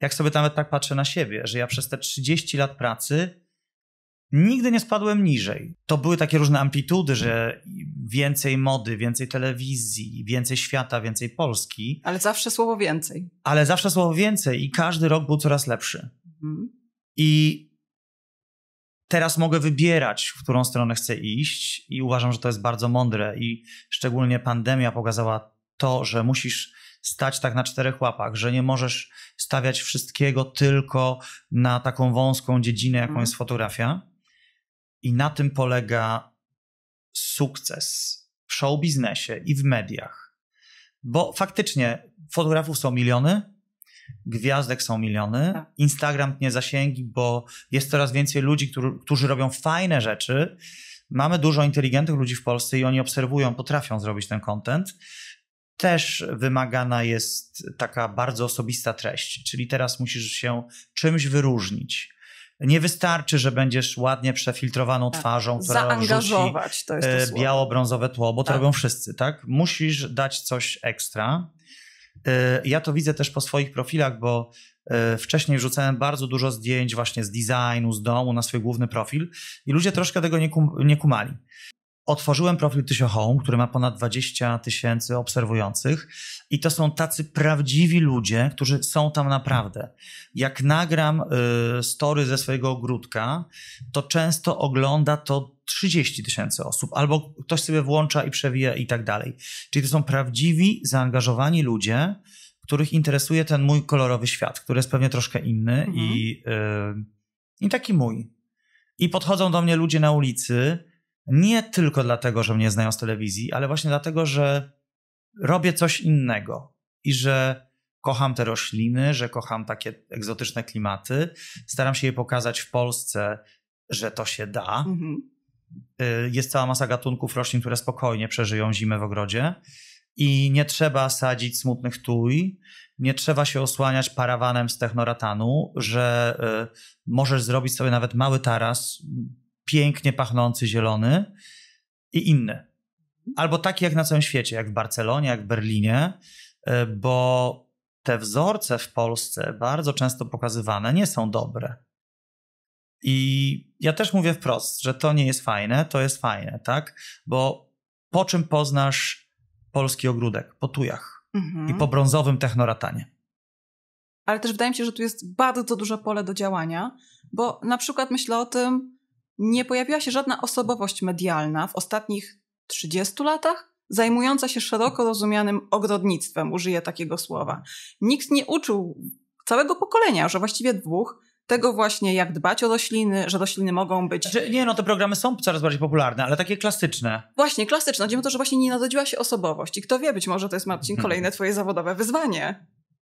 jak sobie nawet tak patrzę na siebie, że ja przez te 30 lat pracy nigdy nie spadłem niżej. To były takie różne amplitudy, że więcej mody, więcej telewizji, więcej świata, więcej Polski. Ale zawsze słowo więcej. Ale zawsze słowo więcej i każdy rok był coraz lepszy. Mhm. I teraz mogę wybierać, w którą stronę chcę iść, i uważam, że to jest bardzo mądre. I szczególnie pandemia pokazała to, że musisz stać tak na czterech łapach, że nie możesz stawiać wszystkiego tylko na taką wąską dziedzinę, jaką mhm. jest fotografia. I na tym polega sukces w show biznesie i w mediach. Bo faktycznie fotografów są miliony, gwiazdek są miliony, tak. Instagram tnie zasięgi, bo jest coraz więcej ludzi, którzy, którzy robią fajne rzeczy. Mamy dużo inteligentnych ludzi w Polsce i oni obserwują, potrafią zrobić ten content. Też wymagana jest taka bardzo osobista treść, czyli teraz musisz się czymś wyróżnić. Nie wystarczy, że będziesz ładnie przefiltrowaną tak. twarzą, która Zaangażować, to jest to e, biało-brązowe tło, bo tak. to robią wszyscy, tak? Musisz dać coś ekstra. E, ja to widzę też po swoich profilach, bo e, wcześniej wrzucałem bardzo dużo zdjęć właśnie z designu, z domu na swój główny profil i ludzie troszkę tego nie, kum nie kumali. Otworzyłem profil Tysio Home, który ma ponad 20 tysięcy obserwujących i to są tacy prawdziwi ludzie, którzy są tam naprawdę. Jak nagram y, story ze swojego ogródka, to często ogląda to 30 tysięcy osób, albo ktoś sobie włącza i przewija i tak dalej. Czyli to są prawdziwi, zaangażowani ludzie, których interesuje ten mój kolorowy świat, który jest pewnie troszkę inny mhm. i, y, i taki mój. I podchodzą do mnie ludzie na ulicy, nie tylko dlatego, że mnie znają z telewizji, ale właśnie dlatego, że robię coś innego i że kocham te rośliny, że kocham takie egzotyczne klimaty. Staram się je pokazać w Polsce, że to się da. Mhm. Y, jest cała masa gatunków roślin, które spokojnie przeżyją zimę w ogrodzie. I nie trzeba sadzić smutnych tuj, nie trzeba się osłaniać parawanem z technoratanu, że y, możesz zrobić sobie nawet mały taras, pięknie pachnący, zielony i inny. Albo taki jak na całym świecie, jak w Barcelonie, jak w Berlinie, e, bo te wzorce w Polsce bardzo często pokazywane nie są dobre. I ja też mówię wprost, że to nie jest fajne, to jest fajne, tak? Bo po czym poznasz polski ogródek? Po tujach mhm. i po brązowym technoratanie. Ale też wydaje mi się, że tu jest bardzo dużo pole do działania, bo na przykład myślę o tym, nie pojawiła się żadna osobowość medialna w ostatnich 30 latach zajmująca się szeroko rozumianym ogrodnictwem, użyję takiego słowa. Nikt nie uczył całego pokolenia, że właściwie dwóch, tego właśnie, jak dbać o rośliny, że rośliny mogą być. Znaczy, nie, no te programy są coraz bardziej popularne, ale takie klasyczne. Właśnie, klasyczne. Chodzi o to, że właśnie nie narodziła się osobowość. I kto wie, być może to jest Marcin mhm. kolejne twoje zawodowe wyzwanie.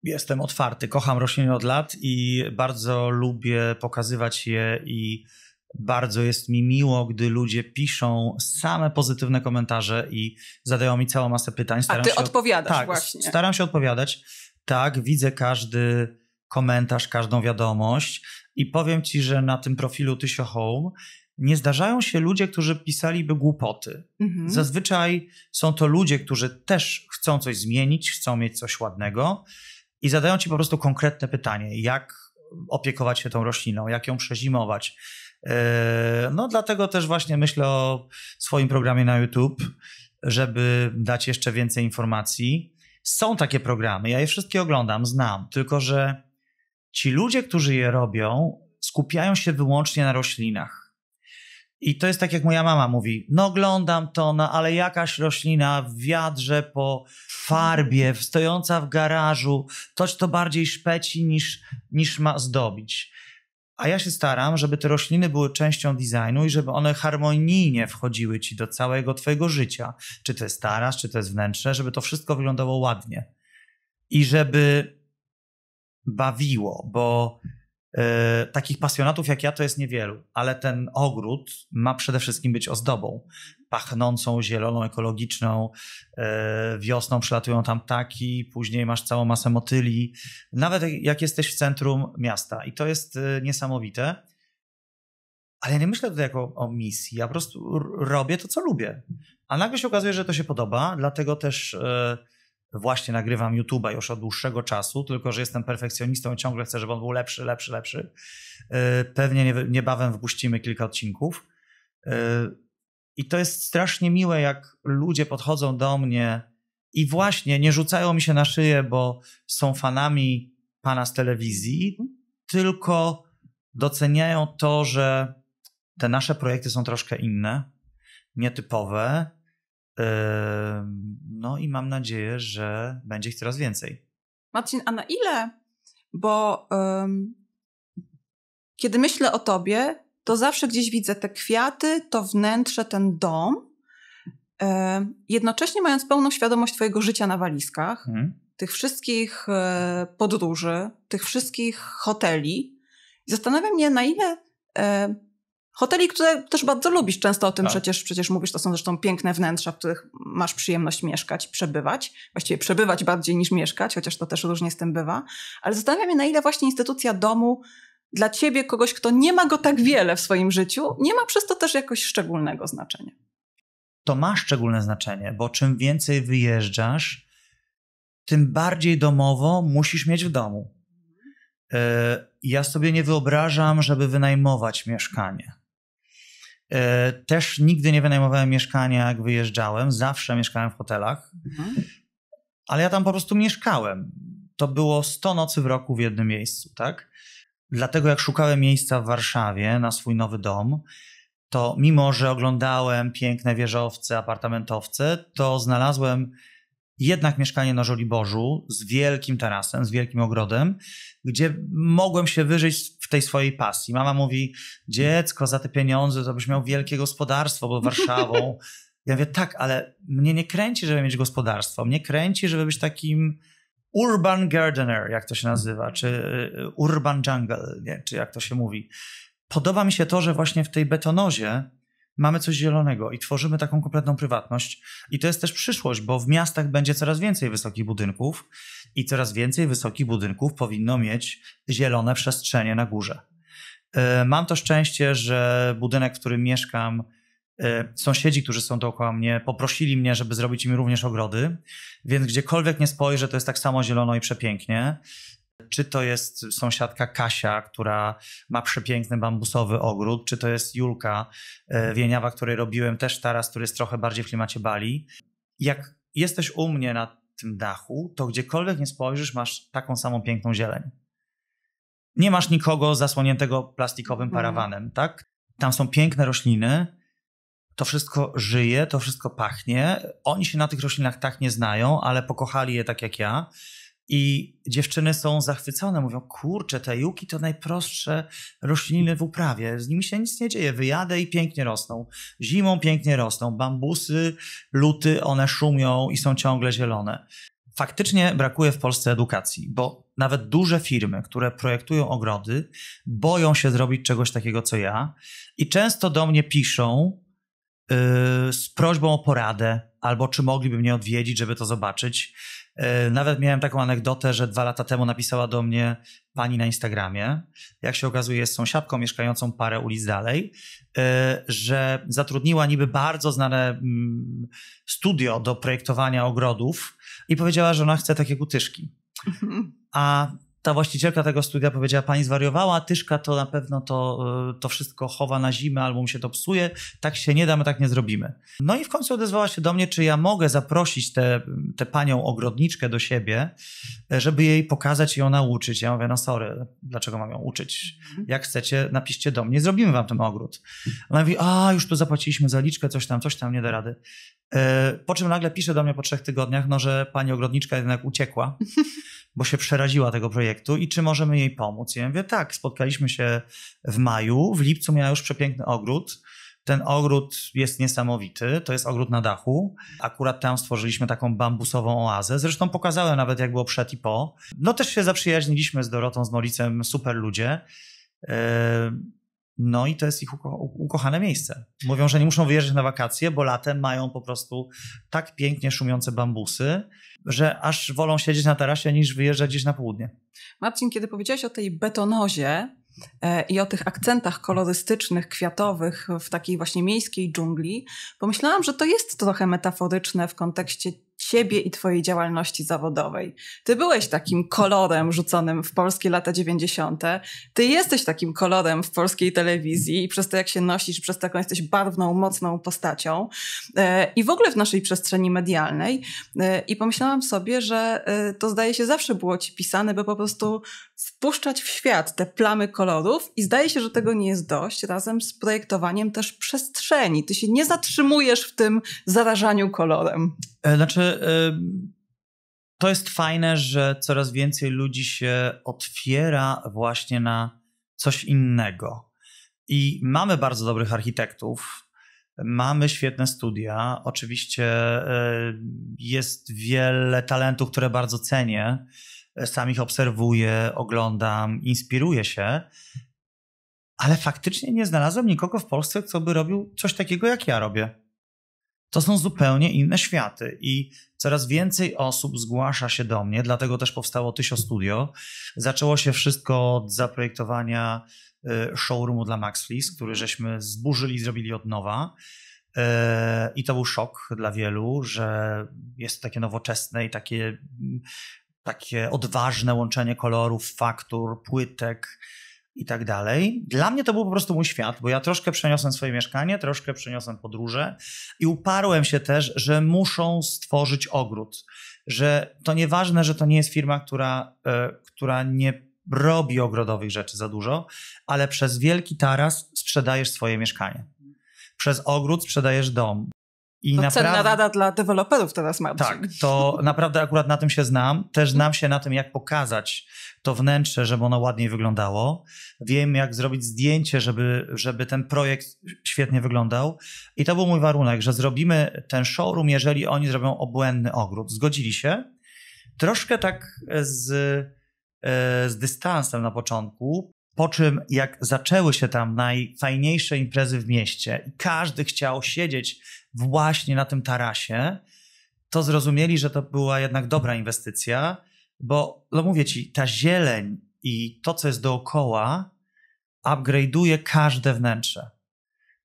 Jestem otwarty, kocham rośliny od lat i bardzo lubię pokazywać je i bardzo jest mi miło, gdy ludzie piszą same pozytywne komentarze i zadają mi całą masę pytań. Staram A ty odpowiadasz od... tak, właśnie. Staram się odpowiadać. Tak, widzę każdy komentarz, każdą wiadomość i powiem ci, że na tym profilu Tysio Home nie zdarzają się ludzie, którzy pisaliby głupoty. Mhm. Zazwyczaj są to ludzie, którzy też chcą coś zmienić, chcą mieć coś ładnego i zadają ci po prostu konkretne pytanie, jak opiekować się tą rośliną, jak ją przezimować, E, no dlatego też właśnie myślę o swoim programie na YouTube, żeby dać jeszcze więcej informacji. Są takie programy, ja je wszystkie oglądam, znam, tylko że ci ludzie, którzy je robią, skupiają się wyłącznie na roślinach. I to jest tak, jak moja mama mówi: No, oglądam to, no, ale jakaś roślina w wiadrze po farbie, stojąca w garażu, coś to bardziej szpeci niż, niż ma zdobić. A ja się staram, żeby te rośliny były częścią designu i żeby one harmonijnie wchodziły ci do całego twojego życia. Czy to jest taras, czy to jest wnętrze, żeby to wszystko wyglądało ładnie. I żeby bawiło, bo E, takich pasjonatów jak ja to jest niewielu, ale ten ogród ma przede wszystkim być ozdobą. Pachnącą, zieloną, ekologiczną. E, wiosną przylatują tam ptaki, później masz całą masę motyli, nawet jak jesteś w centrum miasta. I to jest e, niesamowite. Ale ja nie myślę tutaj jako o misji. Ja po prostu robię to, co lubię. A nagle się okazuje, że to się podoba, dlatego też właśnie nagrywam YouTube'a już od dłuższego czasu, tylko że jestem perfekcjonistą i ciągle chcę, żeby on był lepszy, lepszy, lepszy. Y, pewnie niebawem wpuścimy kilka odcinków. Y, I to jest strasznie miłe, jak ludzie podchodzą do mnie i właśnie nie rzucają mi się na szyję, bo są fanami pana z telewizji, mhm. tylko doceniają to, że te nasze projekty są troszkę inne, nietypowe. Y, no i mam nadzieję, że będzie ich coraz więcej. Marcin, a na ile? Bo um, kiedy myślę o tobie, to zawsze gdzieś widzę te kwiaty, to wnętrze, ten dom. E, jednocześnie mając pełną świadomość Twojego życia na walizkach, hmm. tych wszystkich e, podróży, tych wszystkich hoteli, zastanawiam się na ile e, Hoteli, które też bardzo lubisz, często o tym tak. przecież, przecież mówisz, to są zresztą piękne wnętrza, w których masz przyjemność mieszkać, przebywać, właściwie przebywać bardziej niż mieszkać, chociaż to też różnie z tym bywa. Ale zastanawiam się, na ile właśnie instytucja domu dla ciebie, kogoś, kto nie ma go tak wiele w swoim życiu, nie ma przez to też jakoś szczególnego znaczenia. To ma szczególne znaczenie, bo czym więcej wyjeżdżasz, tym bardziej domowo musisz mieć w domu. Y, ja sobie nie wyobrażam, żeby wynajmować mieszkanie E, też nigdy nie wynajmowałem mieszkania, jak wyjeżdżałem. Zawsze mieszkałem w hotelach. Mhm. Ale ja tam po prostu mieszkałem. To było 100 nocy w roku w jednym miejscu, tak? Dlatego jak szukałem miejsca w Warszawie na swój nowy dom, to mimo, że oglądałem piękne wieżowce, apartamentowce, to znalazłem jednak mieszkanie na Żoliborzu z wielkim tarasem, z wielkim ogrodem, gdzie mogłem się wyżyć w tej swojej pasji. Mama mówi, dziecko, za te pieniądze to byś miał wielkie gospodarstwo w Warszawą. Ja mówię, tak, ale mnie nie kręci, żeby mieć gospodarstwo. Mnie kręci, żeby być takim urban gardener, jak to się nazywa, czy y, urban jungle, nie? czy jak to się mówi. Podoba mi się to, że właśnie w tej betonozie mamy coś zielonego i tworzymy taką kompletną prywatność. I to jest też przyszłość, bo w miastach będzie coraz więcej wysokich budynków i coraz więcej wysokich budynków powinno mieć zielone przestrzenie na górze. E, mam to szczęście, że budynek, w którym mieszkam, e, sąsiedzi, którzy są dookoła mnie, poprosili mnie, żeby zrobić im również ogrody, więc gdziekolwiek nie spojrzę, to jest tak samo zielono i przepięknie czy to jest sąsiadka Kasia, która ma przepiękny bambusowy ogród, czy to jest Julka e, Wieniawa, której robiłem też taras, który jest trochę bardziej w klimacie Bali. Jak jesteś u mnie na tym dachu, to gdziekolwiek nie spojrzysz, masz taką samą piękną zieleń. Nie masz nikogo zasłoniętego plastikowym mhm. parawanem, mm. tak? Tam są piękne rośliny, to wszystko żyje, to wszystko pachnie. Oni się na tych roślinach tak nie znają, ale pokochali je tak jak ja i dziewczyny są zachwycone, mówią: Kurczę, te juki to najprostsze rośliny w uprawie. Z nimi się nic nie dzieje. Wyjadę i pięknie rosną. Zimą pięknie rosną. Bambusy, luty, one szumią i są ciągle zielone. Faktycznie brakuje w Polsce edukacji, bo nawet duże firmy, które projektują ogrody, boją się zrobić czegoś takiego co ja i często do mnie piszą yy, z prośbą o poradę albo czy mogliby mnie odwiedzić, żeby to zobaczyć. E, nawet miałem taką anegdotę, że dwa lata temu napisała do mnie pani na Instagramie, jak się okazuje jest sąsiadką mieszkającą parę ulic dalej, e, że zatrudniła niby bardzo znane mm, studio do projektowania ogrodów i powiedziała, że ona chce takie kutyszki. Mhm. A ta właścicielka tego studia powiedziała, pani zwariowała, Tyszka to na pewno to, e, to wszystko chowa na zimę albo mu się to psuje, tak się nie da, my tak nie zrobimy. No i w końcu odezwała się do mnie, czy ja mogę zaprosić tę panią ogrodniczkę do siebie, e, żeby jej pokazać i ją nauczyć. Ja mówię, no sorry, dlaczego mam ją uczyć? Mhm. Jak chcecie, napiszcie do mnie, zrobimy wam ten ogród. Ona mówi, a już tu zapłaciliśmy zaliczkę, coś tam, coś tam, nie da rady. E, po czym nagle pisze do mnie po trzech tygodniach, no że pani ogrodniczka jednak uciekła. bo się przeraziła tego projektu i czy możemy jej pomóc. I ja mówię, tak, spotkaliśmy się w maju, w lipcu miała już przepiękny ogród. Ten ogród jest niesamowity, to jest ogród na dachu. Akurat tam stworzyliśmy taką bambusową oazę. Zresztą pokazałem nawet, jak było przed i po. No też się zaprzyjaźniliśmy z Dorotą, z Molicem, super ludzie. Yy, no i to jest ich uko ukochane miejsce. Mówią, że nie muszą wyjeżdżać na wakacje, bo latem mają po prostu tak pięknie szumiące bambusy, że aż wolą siedzieć na tarasie niż wyjeżdżać gdzieś na południe. Marcin, kiedy powiedziałeś o tej betonozie e, i o tych akcentach kolorystycznych, kwiatowych w takiej właśnie miejskiej dżungli, pomyślałam, że to jest trochę metaforyczne w kontekście siebie i twojej działalności zawodowej. Ty byłeś takim kolorem rzuconym w polskie lata 90. Ty jesteś takim kolorem w polskiej telewizji i przez to, jak się nosisz, przez to, jesteś barwną, mocną postacią e, i w ogóle w naszej przestrzeni medialnej. E, I pomyślałam sobie, że e, to zdaje się zawsze było ci pisane, bo po prostu wpuszczać w świat te plamy kolorów i zdaje się, że tego nie jest dość razem z projektowaniem też przestrzeni. Ty się nie zatrzymujesz w tym zarażaniu kolorem. E, znaczy, e, to jest fajne, że coraz więcej ludzi się otwiera właśnie na coś innego. I mamy bardzo dobrych architektów, Mamy świetne studia. Oczywiście e, jest wiele talentów, które bardzo cenię, sam ich obserwuję, oglądam, inspiruję się, ale faktycznie nie znalazłem nikogo w Polsce, kto by robił coś takiego, jak ja robię. To są zupełnie inne światy i coraz więcej osób zgłasza się do mnie, dlatego też powstało Tysio Studio. Zaczęło się wszystko od zaprojektowania y, showroomu dla Maxflis, który żeśmy zburzyli i zrobili od nowa. Y, I to był szok dla wielu, że jest takie nowoczesne i takie takie odważne łączenie kolorów, faktur, płytek i tak dalej. Dla mnie to był po prostu mój świat, bo ja troszkę przeniosłem swoje mieszkanie, troszkę przeniosłem podróże i uparłem się też, że muszą stworzyć ogród. Że to nieważne, że to nie jest firma, która, y, która nie robi ogrodowych rzeczy za dużo, ale przez wielki taras sprzedajesz swoje mieszkanie. Przez ogród sprzedajesz dom. I to naprawdę, cenna rada dla deweloperów teraz być. Tak, to naprawdę akurat na tym się znam. Też mhm. znam się na tym, jak pokazać to wnętrze, żeby ono ładniej wyglądało. Wiem, jak zrobić zdjęcie, żeby, żeby ten projekt świetnie wyglądał. I to był mój warunek, że zrobimy ten showroom, jeżeli oni zrobią obłędny ogród. Zgodzili się. Troszkę tak z, e, z dystansem na początku, po czym, jak zaczęły się tam najfajniejsze imprezy w mieście i każdy chciał siedzieć właśnie na tym tarasie, to zrozumieli, że to była jednak dobra inwestycja, bo no mówię ci, ta zieleń i to, co jest dookoła, upgrade'uje każde wnętrze.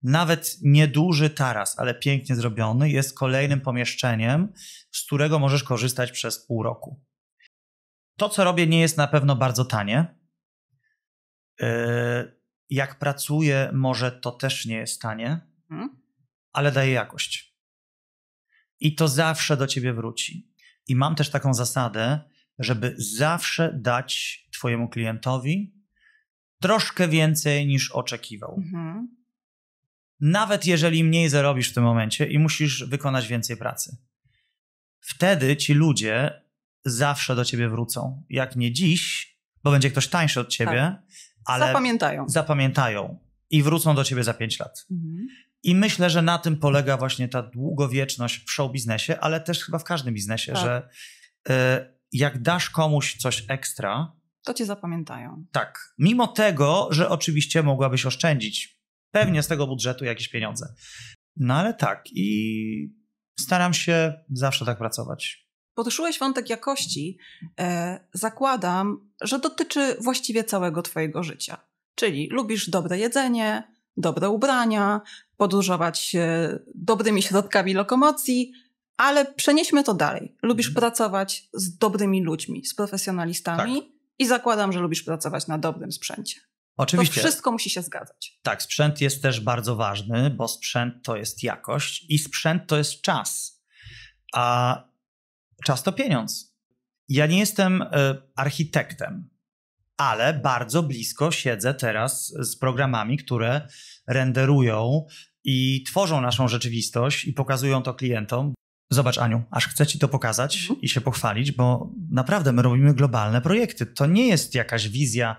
Nawet nieduży taras, ale pięknie zrobiony, jest kolejnym pomieszczeniem, z którego możesz korzystać przez pół roku. To, co robię, nie jest na pewno bardzo tanie. Yy, jak pracuję, może to też nie jest tanie. Mhm ale daje jakość. I to zawsze do ciebie wróci. I mam też taką zasadę, żeby zawsze dać Twojemu klientowi troszkę więcej niż oczekiwał. Mhm. Nawet jeżeli mniej zarobisz w tym momencie i musisz wykonać więcej pracy. Wtedy ci ludzie zawsze do ciebie wrócą. Jak nie dziś, bo będzie ktoś tańszy od ciebie, tak. ale zapamiętają. zapamiętają i wrócą do ciebie za 5 lat. Mhm. I myślę, że na tym polega właśnie ta długowieczność w show biznesie, ale też chyba w każdym biznesie, tak. że y, jak dasz komuś coś ekstra, to cię zapamiętają. Tak. Mimo tego, że oczywiście mogłabyś oszczędzić pewnie z tego budżetu jakieś pieniądze. No ale tak, i staram się zawsze tak pracować. Poruszyłeś wątek jakości. E, zakładam, że dotyczy właściwie całego Twojego życia. Czyli lubisz dobre jedzenie, dobre ubrania, podróżować e, dobrymi środkami lokomocji, ale przenieśmy to dalej. Lubisz mhm. pracować z dobrymi ludźmi, z profesjonalistami tak. i zakładam, że lubisz pracować na dobrym sprzęcie. Oczywiście. To wszystko musi się zgadzać. Tak, sprzęt jest też bardzo ważny, bo sprzęt to jest jakość i sprzęt to jest czas. A czas to pieniądz. Ja nie jestem e, architektem, ale bardzo blisko siedzę teraz z programami, które renderują i tworzą naszą rzeczywistość i pokazują to klientom. Zobacz, Aniu, aż chcę ci to pokazać mhm. i się pochwalić, bo naprawdę my robimy globalne projekty. To nie jest jakaś wizja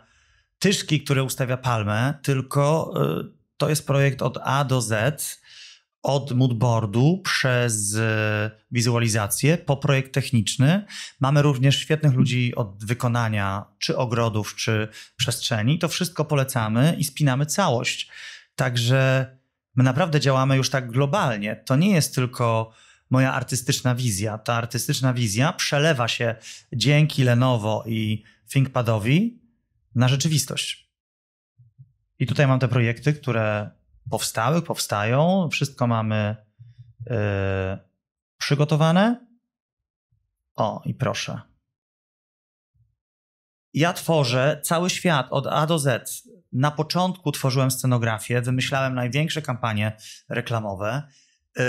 tyszki, które ustawia palmę, tylko y, to jest projekt od A do Z od moodboardu przez e, wizualizację po projekt techniczny. Mamy również świetnych ludzi od wykonania czy ogrodów, czy przestrzeni. To wszystko polecamy i spinamy całość. Także my naprawdę działamy już tak globalnie. To nie jest tylko moja artystyczna wizja. Ta artystyczna wizja przelewa się dzięki Lenovo i ThinkPadowi na rzeczywistość. I tutaj mam te projekty, które powstały, powstają, wszystko mamy yy, przygotowane. O, i proszę. Ja tworzę cały świat od A do Z. Na początku tworzyłem scenografię, wymyślałem największe kampanie reklamowe, yy,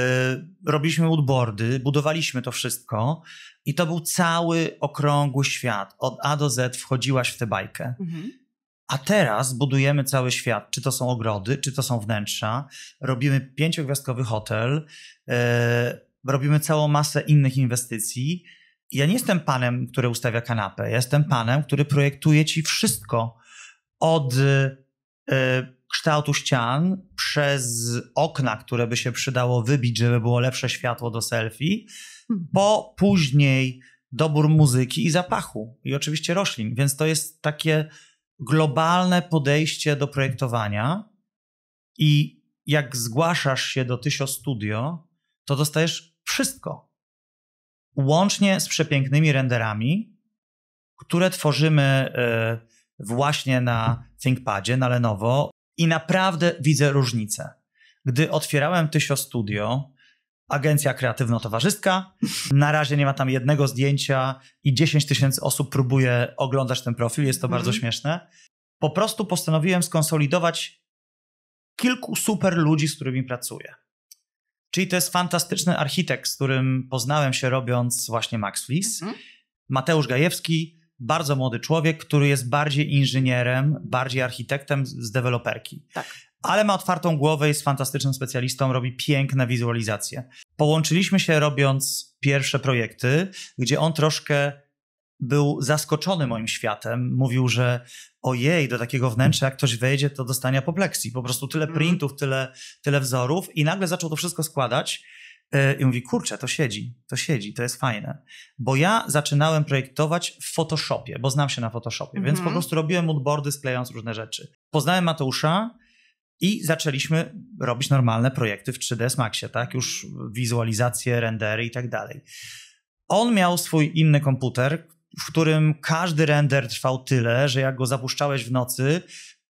robiliśmy woodboardy, budowaliśmy to wszystko i to był cały okrągły świat. Od A do Z wchodziłaś w tę bajkę. Mhm. A teraz budujemy cały świat. Czy to są ogrody, czy to są wnętrza. Robimy pięciogwiazdkowy hotel, yy, robimy całą masę innych inwestycji. Ja nie jestem panem, który ustawia kanapę. Ja jestem panem, który projektuje ci wszystko od yy, kształtu ścian, przez okna, które by się przydało wybić, żeby było lepsze światło do selfie, bo mhm. później dobór muzyki i zapachu i oczywiście roślin. Więc to jest takie globalne podejście do projektowania i jak zgłaszasz się do Tysio Studio, to dostajesz wszystko. Łącznie z przepięknymi renderami, które tworzymy e, właśnie na ThinkPadzie, na Lenovo i naprawdę widzę różnicę. Gdy otwierałem Tysio Studio, agencja kreatywno-towarzyska. Na razie nie ma tam jednego zdjęcia i 10 tysięcy osób próbuje oglądać ten profil. Jest to mhm. bardzo śmieszne. Po prostu postanowiłem skonsolidować kilku super ludzi, z którymi pracuję. Czyli to jest fantastyczny architekt, z którym poznałem się robiąc właśnie Max Fleece. Mhm. Mateusz Gajewski, bardzo młody człowiek, który jest bardziej inżynierem, bardziej architektem z deweloperki. Tak ale ma otwartą głowę, jest fantastycznym specjalistą, robi piękne wizualizacje. Połączyliśmy się robiąc pierwsze projekty, gdzie on troszkę był zaskoczony moim światem. Mówił, że ojej, do takiego wnętrza, jak ktoś wejdzie, to dostanie apopleksji. Po prostu tyle mhm. printów, tyle, tyle wzorów, i nagle zaczął to wszystko składać. E, I mówi, kurczę, to siedzi, to siedzi, to jest fajne. Bo ja zaczynałem projektować w Photoshopie, bo znam się na Photoshopie, mm -hmm. więc po mhm. prostu robiłem moodboardy, sklejając różne rzeczy. Poznałem Mateusza, i zaczęliśmy robić normalne projekty w 3ds Maxie, tak? Już wizualizacje, rendery i tak dalej. On miał swój inny komputer, w którym każdy render trwał tyle, że jak go zapuszczałeś w nocy,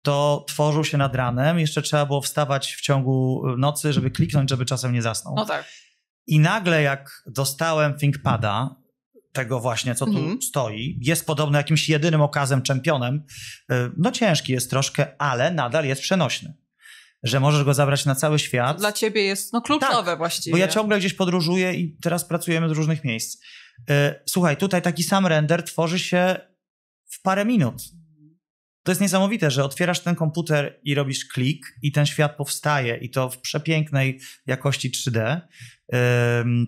to tworzył się nad ranem. Jeszcze trzeba było wstawać w ciągu nocy, żeby kliknąć, żeby czasem nie zasnął. No tak. I nagle jak dostałem ThinkPada, tego właśnie, co tu mm. stoi, jest podobno jakimś jedynym okazem czempionem. Y, no ciężki jest troszkę, ale nadal jest przenośny że możesz go zabrać na cały świat. Dla ciebie jest no, kluczowe tak, właściwie. Bo ja ciągle gdzieś podróżuję i teraz pracujemy z różnych miejsc. E, słuchaj, tutaj taki sam render tworzy się w parę minut. To jest niesamowite, że otwierasz ten komputer i robisz klik, i ten świat powstaje, i to w przepięknej jakości 3D. E,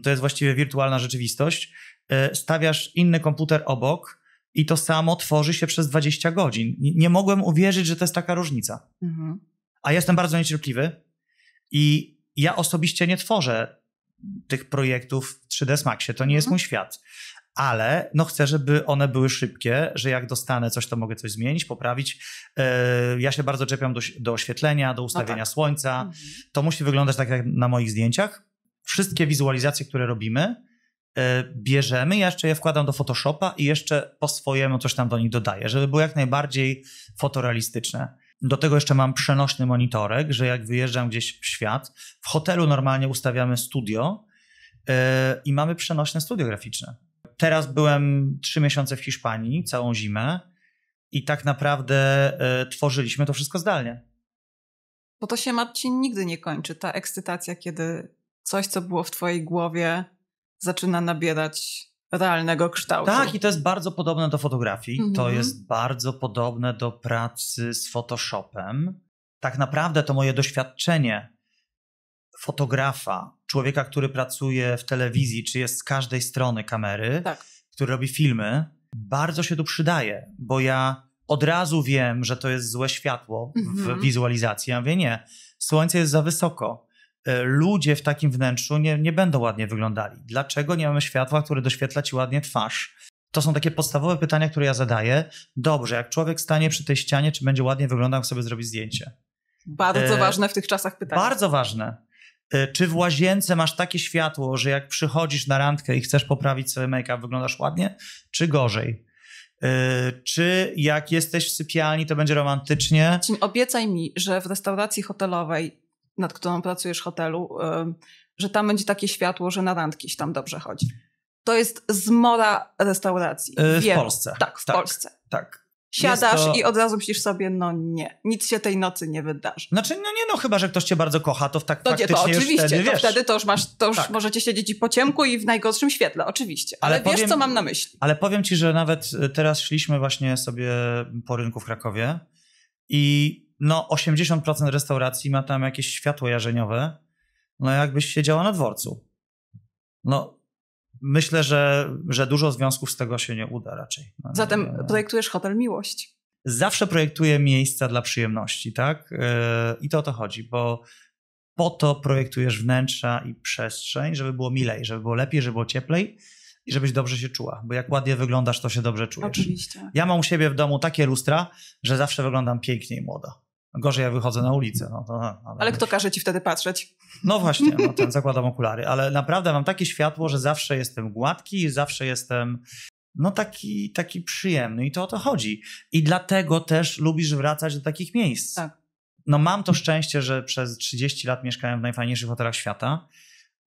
to jest właściwie wirtualna rzeczywistość. E, stawiasz inny komputer obok, i to samo tworzy się przez 20 godzin. Nie mogłem uwierzyć, że to jest taka różnica. Mhm a jestem bardzo niecierpliwy i ja osobiście nie tworzę tych projektów w 3ds Maxie, to nie jest mhm. mój świat. Ale no chcę, żeby one były szybkie, że jak dostanę coś, to mogę coś zmienić, poprawić. E, ja się bardzo czepiam do, do oświetlenia, do ustawienia no tak. słońca. Mhm. To musi wyglądać tak jak na moich zdjęciach. Wszystkie wizualizacje, które robimy, e, bierzemy, ja jeszcze je wkładam do Photoshopa i jeszcze po swojemu coś tam do nich dodaję, żeby były jak najbardziej fotorealistyczne. Do tego jeszcze mam przenośny monitorek, że jak wyjeżdżam gdzieś w świat, w hotelu normalnie ustawiamy studio e, i mamy przenośne studio graficzne. Teraz byłem trzy miesiące w Hiszpanii, całą zimę i tak naprawdę e, tworzyliśmy to wszystko zdalnie. Bo to się Marcin nigdy nie kończy, ta ekscytacja, kiedy coś, co było w twojej głowie, zaczyna nabierać realnego kształtu. Tak, i to jest bardzo podobne do fotografii. Mhm. To jest bardzo podobne do pracy z Photoshopem. Tak naprawdę to moje doświadczenie fotografa, człowieka, który pracuje w telewizji, czy jest z każdej strony kamery, tak. który robi filmy, bardzo się tu przydaje, bo ja od razu wiem, że to jest złe światło w mhm. wizualizacji. Ja mówię, nie, słońce jest za wysoko. E, ludzie w takim wnętrzu nie, nie będą ładnie wyglądali. Dlaczego nie mamy światła, które doświetla ci ładnie twarz? To są takie podstawowe pytania, które ja zadaję. Dobrze, jak człowiek stanie przy tej ścianie, czy będzie ładnie wyglądał, jak sobie zrobić zdjęcie? Bardzo e, ważne w tych czasach pytanie. Bardzo ważne. E, czy w łazience masz takie światło, że jak przychodzisz na randkę i chcesz poprawić sobie make-up, wyglądasz ładnie, czy gorzej? E, czy jak jesteś w sypialni, to będzie romantycznie? Obiecaj mi, że w restauracji hotelowej nad którą pracujesz w hotelu, że tam będzie takie światło, że na randki się tam dobrze chodzi. To jest zmora restauracji. Yy, w Polsce. Tak, w tak, Polsce. Tak. Siadasz to... i od razu myślisz sobie, no nie, nic się tej nocy nie wydarzy. Znaczy, no nie, no chyba, że ktoś cię bardzo kocha, to w tak no to faktycznie to, oczywiście, wtedy, to wiesz. wtedy to już masz, to już tak. możecie siedzieć i po ciemku i w najgorszym świetle, oczywiście. Ale, ale powiem, wiesz, co mam na myśli. Ale powiem ci, że nawet e, teraz szliśmy właśnie sobie po rynku w Krakowie i no 80% restauracji ma tam jakieś światło jarzeniowe, no jakbyś siedziała na dworcu. No myślę, że, że dużo związków z tego się nie uda raczej. No, Zatem projektujesz hotel miłość. Zawsze projektuję miejsca dla przyjemności, tak? Yy, I to o to chodzi, bo po to projektujesz wnętrza i przestrzeń, żeby było milej, żeby było lepiej, żeby było cieplej i żebyś dobrze się czuła, bo jak ładnie wyglądasz, to się dobrze czujesz. Oczywiście. Ja mam u siebie w domu takie lustra, że zawsze wyglądam pięknie i młodo. Gorzej, ja wychodzę na ulicę. No to, ale... ale kto każe ci wtedy patrzeć? No właśnie, no ten, zakładam okulary, ale naprawdę mam takie światło, że zawsze jestem gładki, zawsze jestem no taki, taki przyjemny i to o to chodzi. I dlatego też lubisz wracać do takich miejsc. Tak. No mam to szczęście, że przez 30 lat mieszkałem w najfajniejszych hotelach świata.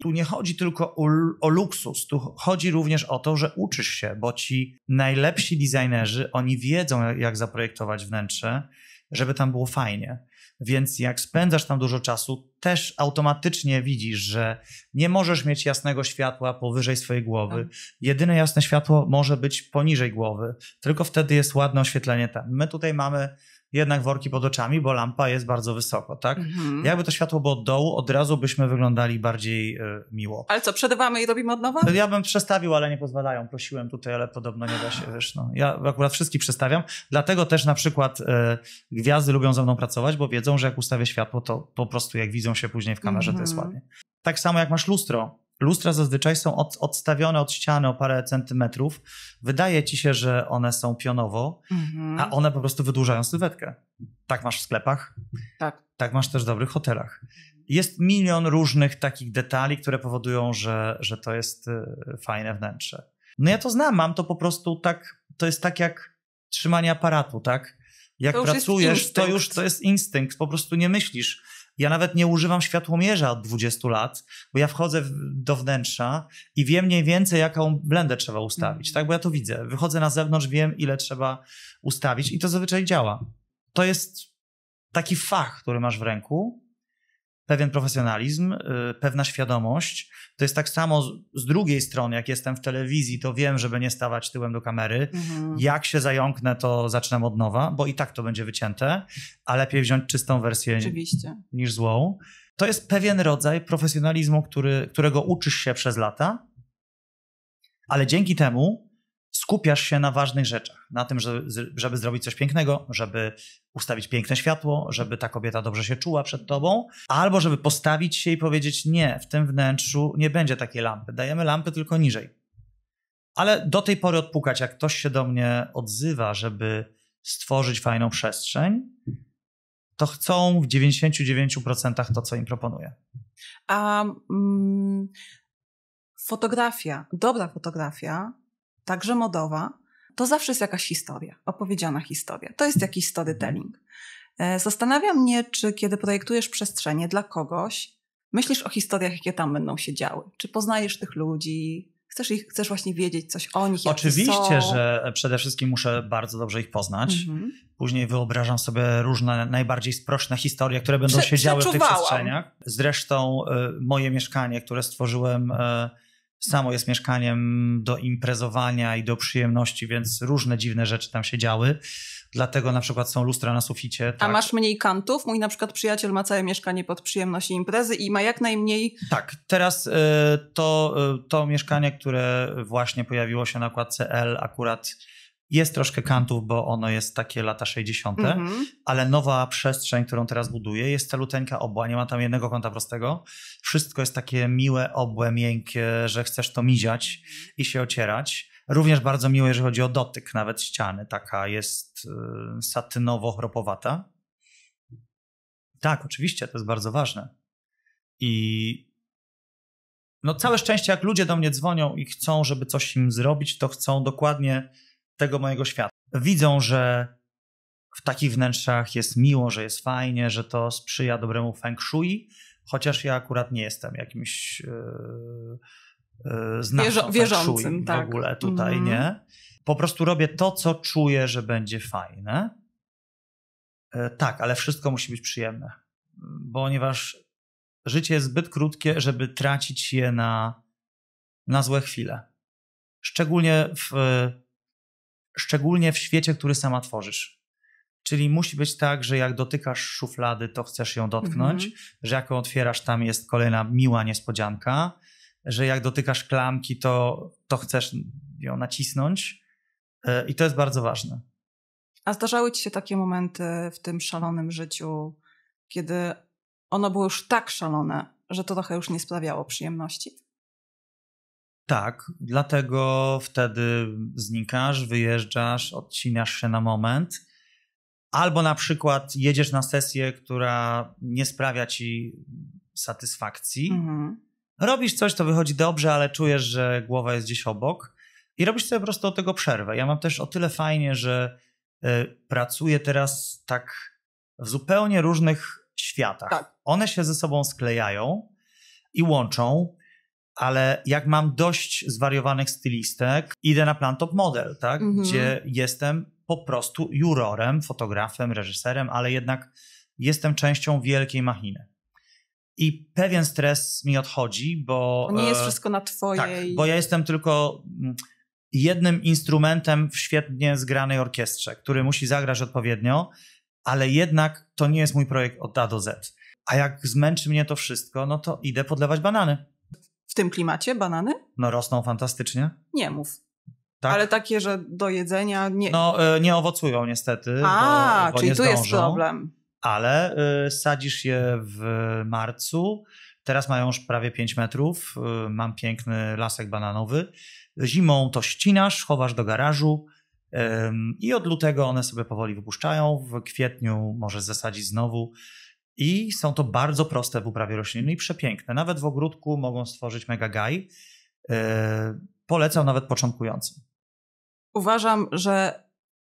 Tu nie chodzi tylko o, o luksus, tu chodzi również o to, że uczysz się, bo ci najlepsi designerzy, oni wiedzą jak zaprojektować wnętrze, żeby tam było fajnie. Więc jak spędzasz tam dużo czasu, też automatycznie widzisz, że nie możesz mieć jasnego światła powyżej swojej głowy. Tak. Jedyne jasne światło może być poniżej głowy. Tylko wtedy jest ładne oświetlenie tam. My tutaj mamy jednak worki pod oczami, bo lampa jest bardzo wysoko, tak? Mhm. Jakby to światło było od dołu, od razu byśmy wyglądali bardziej y, miło. Ale co, przedawamy i robimy od nowa? Ja bym przestawił, ale nie pozwalają. Prosiłem tutaj, ale podobno nie da się, wiesz, no. Ja akurat wszystkich przestawiam, dlatego też na przykład y, gwiazdy lubią ze mną pracować, bo wiedzą, że jak ustawię światło, to po prostu jak widzą się później w kamerze, mhm. to jest mhm. ładnie. Tak samo jak masz lustro, Lustra zazwyczaj są od, odstawione od ściany o parę centymetrów. Wydaje ci się, że one są pionowo, mhm. a one po prostu wydłużają sylwetkę. Tak masz w sklepach, tak, tak masz też w dobrych hotelach. Jest milion różnych takich detali, które powodują, że, że to jest y, fajne wnętrze. No ja to znam, mam to po prostu tak, to jest tak jak trzymanie aparatu, tak? Jak to pracujesz, to już to jest instynkt, po prostu nie myślisz ja nawet nie używam światłomierza od 20 lat, bo ja wchodzę do wnętrza i wiem mniej więcej, jaką blendę trzeba ustawić, mhm. tak? Bo ja to widzę. Wychodzę na zewnątrz, wiem, ile trzeba ustawić i to zazwyczaj działa. To jest taki fach, który masz w ręku, pewien profesjonalizm, y, pewna świadomość. To jest tak samo z, drugiej strony, jak jestem w telewizji, to wiem, żeby nie stawać tyłem do kamery. Mhm. Jak się zająknę, to zaczynam od nowa, bo i tak to będzie wycięte, a lepiej wziąć czystą wersję Oczywiście. niż złą. To jest pewien rodzaj profesjonalizmu, który, którego uczysz się przez lata, ale dzięki temu skupiasz się na ważnych rzeczach, na tym, żeby, żeby zrobić coś pięknego, żeby ustawić piękne światło, żeby ta kobieta dobrze się czuła przed tobą, albo żeby postawić się i powiedzieć: Nie, w tym wnętrzu nie będzie takiej lampy, dajemy lampy tylko niżej. Ale do tej pory odpukać, jak ktoś się do mnie odzywa, żeby stworzyć fajną przestrzeń, to chcą w 99% to, co im proponuję. A um, fotografia, dobra fotografia także modowa, to zawsze jest jakaś historia, opowiedziana historia. To jest jakiś storytelling. E, Zastanawia mnie, czy kiedy projektujesz przestrzenie dla kogoś, myślisz o historiach, jakie tam będą się działy. Czy poznajesz tych ludzi, Chcesz, ich, chcesz właśnie wiedzieć coś o nich. Oczywiście, są. że przede wszystkim muszę bardzo dobrze ich poznać. Mhm. Później wyobrażam sobie różne najbardziej sproszne historie, które będą Prze się działy w tych przestrzeniach. Zresztą y, moje mieszkanie, które stworzyłem y, samo jest mieszkaniem do imprezowania i do przyjemności, więc różne dziwne rzeczy tam się działy. Dlatego na przykład są lustra na suficie. Tak. A masz mniej kantów? Mój na przykład przyjaciel ma całe mieszkanie pod przyjemność i imprezy i ma jak najmniej. Tak, teraz y, to, y, to mieszkanie, które właśnie pojawiło się na kładce L, akurat jest troszkę kantów, bo ono jest takie lata 60., mm-hmm. ale nowa przestrzeń, którą teraz buduję, jest celuteńka obła, nie ma tam jednego kąta prostego. Wszystko jest takie miłe, obłe, miękkie, że chcesz to miziać i się ocierać. Również bardzo miłe, jeżeli chodzi o dotyk, nawet ściany. Taka jest y, satynowo-chropowata. Tak, oczywiście, to jest bardzo ważne. I no całe szczęście, jak ludzie do mnie dzwonią i chcą, żeby coś im zrobić, to chcą dokładnie tego mojego świata. Widzą, że w takich wnętrzach jest miło, że jest fajnie, że to sprzyja dobremu feng shui, chociaż ja akurat nie jestem jakimś yy, yy, znawcą feng shui w tak. ogóle tutaj, mm. nie? Po prostu robię to, co czuję, że będzie fajne. E, tak, ale wszystko musi być przyjemne, ponieważ życie jest zbyt krótkie, żeby tracić je na, na złe chwile. Szczególnie w szczególnie w świecie, który sama tworzysz. Czyli musi być tak, że jak dotykasz szuflady, to chcesz ją dotknąć, mm -hmm. że jak ją otwierasz, tam jest kolejna miła niespodzianka, że jak dotykasz klamki, to, to chcesz ją nacisnąć. E, I to jest bardzo ważne. A zdarzały ci się takie momenty w tym szalonym życiu, kiedy ono było już tak szalone, że to trochę już nie sprawiało przyjemności? Tak, dlatego wtedy znikasz, wyjeżdżasz, odcinasz się na moment. Albo na przykład jedziesz na sesję, która nie sprawia ci satysfakcji. Mhm. Robisz coś, to wychodzi dobrze, ale czujesz, że głowa jest gdzieś obok i robisz sobie po prostu od tego przerwę. Ja mam też o tyle fajnie, że y, pracuję teraz tak w zupełnie różnych światach. Tak. One się ze sobą sklejają i łączą ale jak mam dość zwariowanych stylistek, idę na plan top model, tak? Mhm. Gdzie jestem po prostu jurorem, fotografem, reżyserem, ale jednak jestem częścią wielkiej machiny. I pewien stres mi odchodzi, bo. Nie jest e, wszystko na twoje. Tak, bo ja jestem tylko mm, jednym instrumentem w świetnie zgranej orkiestrze, który musi zagrać odpowiednio, ale jednak to nie jest mój projekt od A do Z. A jak zmęczy mnie to wszystko, no to idę podlewać banany. W tym klimacie banany? No rosną fantastycznie. Nie mów. Tak? Ale takie, że do jedzenia nie... No e, nie owocują niestety, A, bo, bo czyli nie tu jest problem. Ale e, sadzisz je w marcu, teraz mają już prawie 5 metrów, e, mam piękny lasek bananowy. Zimą to ścinasz, chowasz do garażu, i od lutego one sobie powoli wypuszczają. W kwietniu możesz zasadzić znowu. I są to bardzo proste w uprawie rośliny i przepiękne. Nawet w ogródku mogą stworzyć mega gaj. E, polecam nawet początkującym. Uważam, że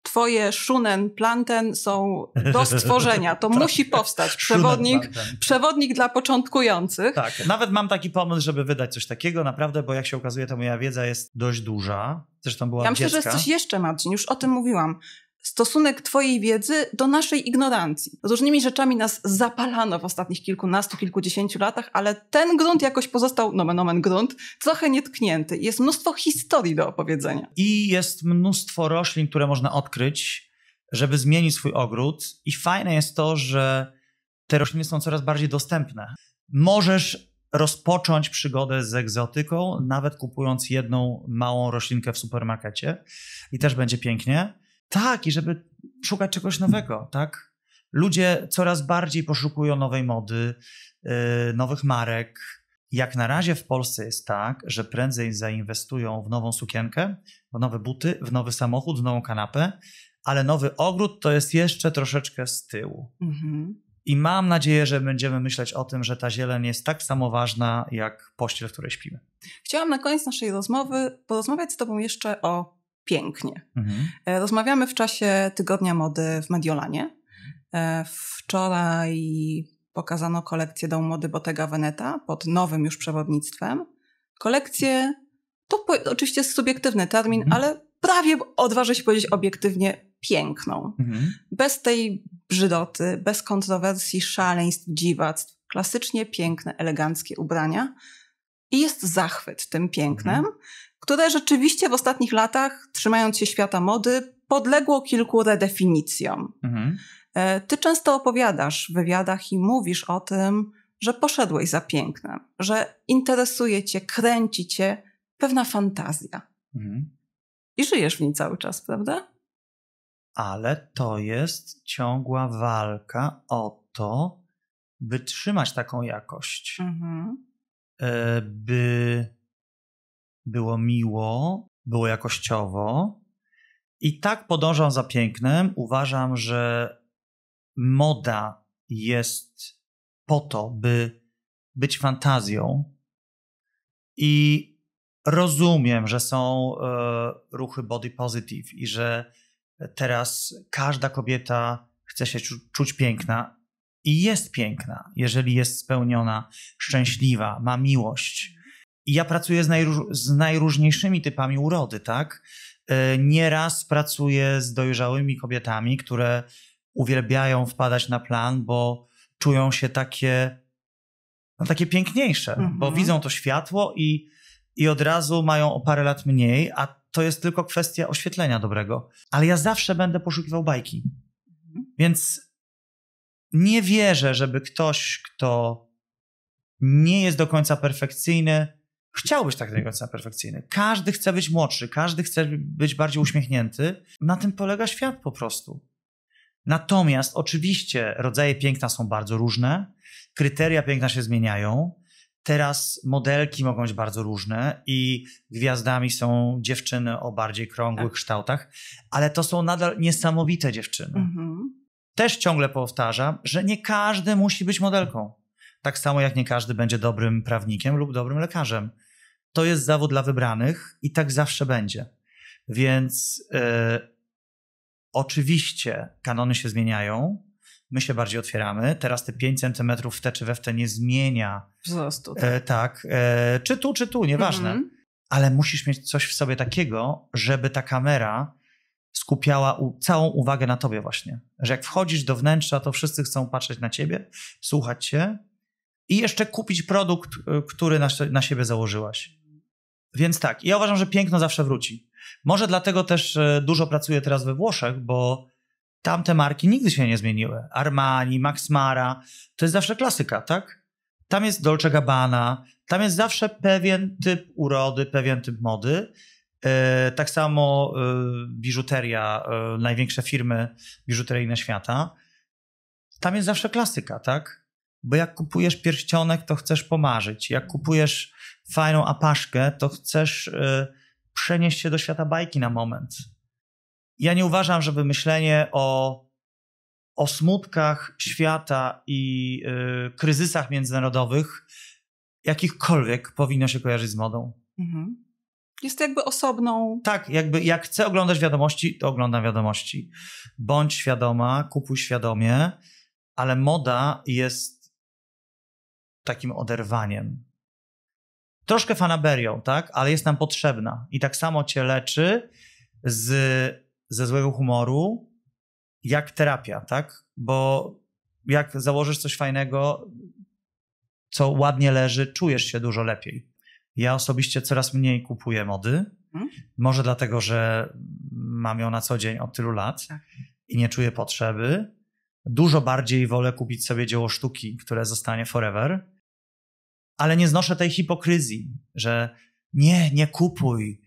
twoje szunen planten są do stworzenia. To tak. musi powstać przewodnik, przewodnik dla początkujących. Tak, nawet mam taki pomysł, żeby wydać coś takiego, naprawdę, bo jak się okazuje, to moja wiedza jest dość duża. Zresztą była Ja myślę, dziecka. że jest coś jeszcze, Marcin, już o tym mówiłam stosunek Twojej wiedzy do naszej ignorancji. Różnymi rzeczami nas zapalano w ostatnich kilkunastu, kilkudziesięciu latach, ale ten grunt jakoś pozostał, no menomen grunt, trochę nietknięty. Jest mnóstwo historii do opowiedzenia. I jest mnóstwo roślin, które można odkryć, żeby zmienić swój ogród. I fajne jest to, że te rośliny są coraz bardziej dostępne. Możesz rozpocząć przygodę z egzotyką, nawet kupując jedną małą roślinkę w supermarkecie i też będzie pięknie tak, i żeby szukać czegoś nowego, tak? Ludzie coraz bardziej poszukują nowej mody, y, nowych marek. Jak na razie w Polsce jest tak, że prędzej zainwestują w nową sukienkę, w nowe buty, w nowy samochód, w nową kanapę, ale nowy ogród to jest jeszcze troszeczkę z tyłu. Mhm. I mam nadzieję, że będziemy myśleć o tym, że ta zieleń jest tak samo ważna jak pościel, w której śpimy. Chciałam na koniec naszej rozmowy porozmawiać z Tobą jeszcze o pięknie. Mhm. E, rozmawiamy w czasie Tygodnia Mody w Mediolanie. E, wczoraj pokazano kolekcję Dom Mody Bottega Veneta pod nowym już przewodnictwem. Kolekcję, to oczywiście jest subiektywny termin, mhm. ale prawie odważę się powiedzieć obiektywnie piękną. Mhm. Bez tej brzydoty, bez kontrowersji, szaleństw, dziwactw. Klasycznie piękne, eleganckie ubrania. I jest zachwyt tym pięknem. Mhm które rzeczywiście w ostatnich latach, trzymając się świata mody, podległo kilku redefinicjom. Mhm. E, ty często opowiadasz w wywiadach i mówisz o tym, że poszedłeś za pięknem, że interesuje cię, kręci cię pewna fantazja. Mhm. I żyjesz w niej cały czas, prawda? Ale to jest ciągła walka o to, by trzymać taką jakość. Mhm. E, by było miło, było jakościowo. I tak podążam za pięknem. Uważam, że moda jest po to, by być fantazją. I rozumiem, że są e, ruchy body positive i że teraz każda kobieta chce się czu czuć piękna i jest piękna, jeżeli jest spełniona, szczęśliwa, ma miłość ja pracuję z, najróż, z najróżniejszymi typami urody, tak? E, nieraz pracuję z dojrzałymi kobietami, które uwielbiają wpadać na plan, bo czują się takie, no takie piękniejsze, bo mhm. widzą to światło i, i od razu mają o parę lat mniej, a to jest tylko kwestia oświetlenia dobrego. Ale ja zawsze będę poszukiwał bajki. Mhm. Więc nie wierzę, żeby ktoś, kto nie jest do końca perfekcyjny, Chciałbyś takiego tak do perfekcyjny. Każdy chce być młodszy, każdy chce być bardziej uśmiechnięty. Na tym polega świat po prostu. Natomiast oczywiście rodzaje piękna są bardzo różne, kryteria piękna się zmieniają. Teraz modelki mogą być bardzo różne i gwiazdami są dziewczyny o bardziej krągłych tak. kształtach, ale to są nadal niesamowite dziewczyny. Mhm. Też ciągle powtarzam, że nie każdy musi być modelką. Tak samo jak nie każdy będzie dobrym prawnikiem lub dobrym lekarzem to jest zawód dla wybranych i tak zawsze będzie. Więc e, oczywiście kanony się zmieniają, my się bardziej otwieramy. Teraz te 5 centymetrów w te czy we w te nie zmienia wzrostu. E, tak, e, tak e, czy tu, czy tu, nieważne. Mm -hmm. Ale musisz mieć coś w sobie takiego, żeby ta kamera skupiała u, całą uwagę na tobie właśnie. Że jak wchodzisz do wnętrza, to wszyscy chcą patrzeć na ciebie, słuchać cię i jeszcze kupić produkt, e, który na, na siebie założyłaś. Więc tak, ja uważam, że piękno zawsze wróci. Może dlatego też e, dużo pracuję teraz we Włoszech, bo tamte marki nigdy się nie zmieniły. Armani, Max Mara, to jest zawsze klasyka, tak? Tam jest Dolce Gabbana, tam jest zawsze pewien typ urody, pewien typ mody. E, tak samo e, biżuteria, największe firmy biżuteryjne świata. Tam jest zawsze klasyka, tak? Bo jak kupujesz pierścionek, to chcesz pomarzyć. Jak kupujesz fajną apaszkę, to chcesz y, przenieść się do świata bajki na moment. Ja nie uważam, żeby myślenie o, o smutkach świata i y, kryzysach międzynarodowych jakichkolwiek powinno się kojarzyć z modą. Mhm. Jest to jakby osobną. Tak, jakby jak chcę oglądać wiadomości, to oglądam wiadomości. Bądź świadoma, kupuj świadomie, ale moda jest takim oderwaniem troszkę fanaberią, tak? Ale jest nam potrzebna. I tak samo cię leczy z, ze złego humoru, jak terapia, tak? Bo jak założysz coś fajnego, co ładnie leży, czujesz się dużo lepiej. Ja osobiście coraz mniej kupuję mody. Hmm? Może dlatego, że mam ją na co dzień od tylu lat tak. i nie czuję potrzeby. Dużo bardziej wolę kupić sobie dzieło sztuki, które zostanie forever ale nie znoszę tej hipokryzji, że nie, nie kupuj,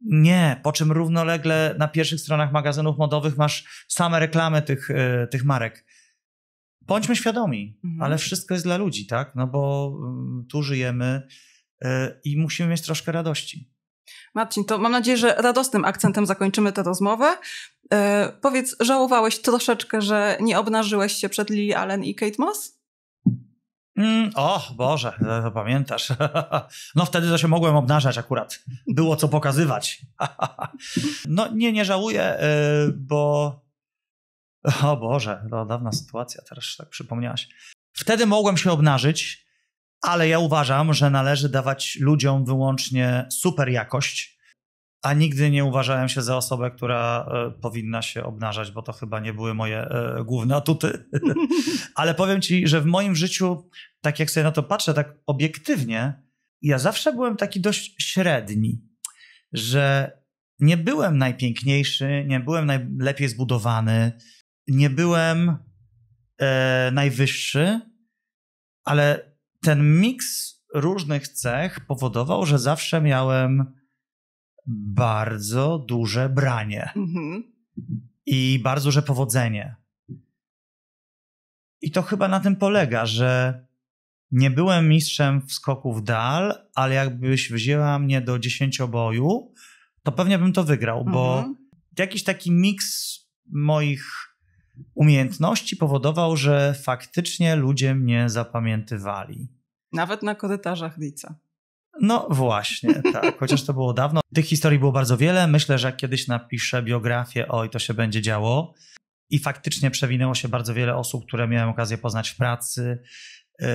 nie, po czym równolegle na pierwszych stronach magazynów modowych masz same reklamy tych, y, tych marek. Bądźmy świadomi, mhm. ale wszystko jest dla ludzi, tak? No bo y, tu żyjemy y, i musimy mieć troszkę radości. Marcin, to mam nadzieję, że radosnym akcentem zakończymy tę rozmowę. E, powiedz, żałowałeś troszeczkę, że nie obnażyłeś się przed Lily Allen i Kate Moss? Mm, o Boże, e, to, pamiętasz. No wtedy to się mogłem obnażać akurat. Było co pokazywać. No nie, nie żałuję, e, bo... O Boże, to dawna sytuacja, teraz tak przypomniałaś. Wtedy mogłem się obnażyć, ale ja uważam, że należy dawać ludziom wyłącznie super jakość, a nigdy nie uważałem się za osobę, która e, powinna się obnażać, bo to chyba nie były moje e, główne atuty. Ale powiem ci, że w moim życiu, tak jak sobie na to patrzę, tak obiektywnie, ja zawsze byłem taki dość średni, że nie byłem najpiękniejszy, nie byłem najlepiej zbudowany, nie byłem e, najwyższy, ale ten miks różnych cech powodował, że zawsze miałem bardzo duże branie mhm. i bardzo duże powodzenie. I to chyba na tym polega, że nie byłem mistrzem w skoku w dal, ale jakbyś wzięła mnie do dziesięcioboju, to pewnie bym to wygrał, bo mhm. jakiś taki miks moich umiejętności powodował, że faktycznie ludzie mnie zapamiętywali. Nawet na korytarzach lica. No właśnie, tak. Chociaż to było dawno. Tych historii było bardzo wiele. Myślę, że kiedyś napiszę biografię, oj, to się będzie działo. I faktycznie przewinęło się bardzo wiele osób, które miałem okazję poznać w pracy, y,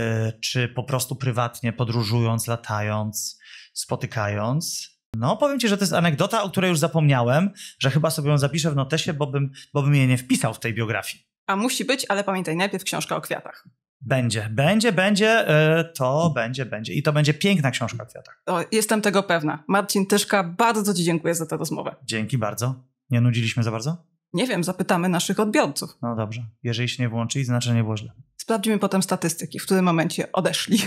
czy po prostu prywatnie podróżując, latając, spotykając. No, powiem ci, że to jest anegdota, o której już zapomniałem, że chyba sobie ją zapiszę w notesie, bo bym, bo bym jej nie wpisał w tej biografii. A musi być, ale pamiętaj, najpierw książka o kwiatach. Będzie, będzie, będzie, e, to będzie, będzie. I to będzie piękna książka o kwiatach. O, jestem tego pewna. Marcin Tyszka, bardzo Ci dziękuję za tę rozmowę. Dzięki bardzo. Nie nudziliśmy za bardzo? Nie wiem, zapytamy naszych odbiorców. No dobrze. Jeżeli się nie włączyli, znaczy nie było źle. Sprawdzimy potem statystyki, w którym momencie odeszli.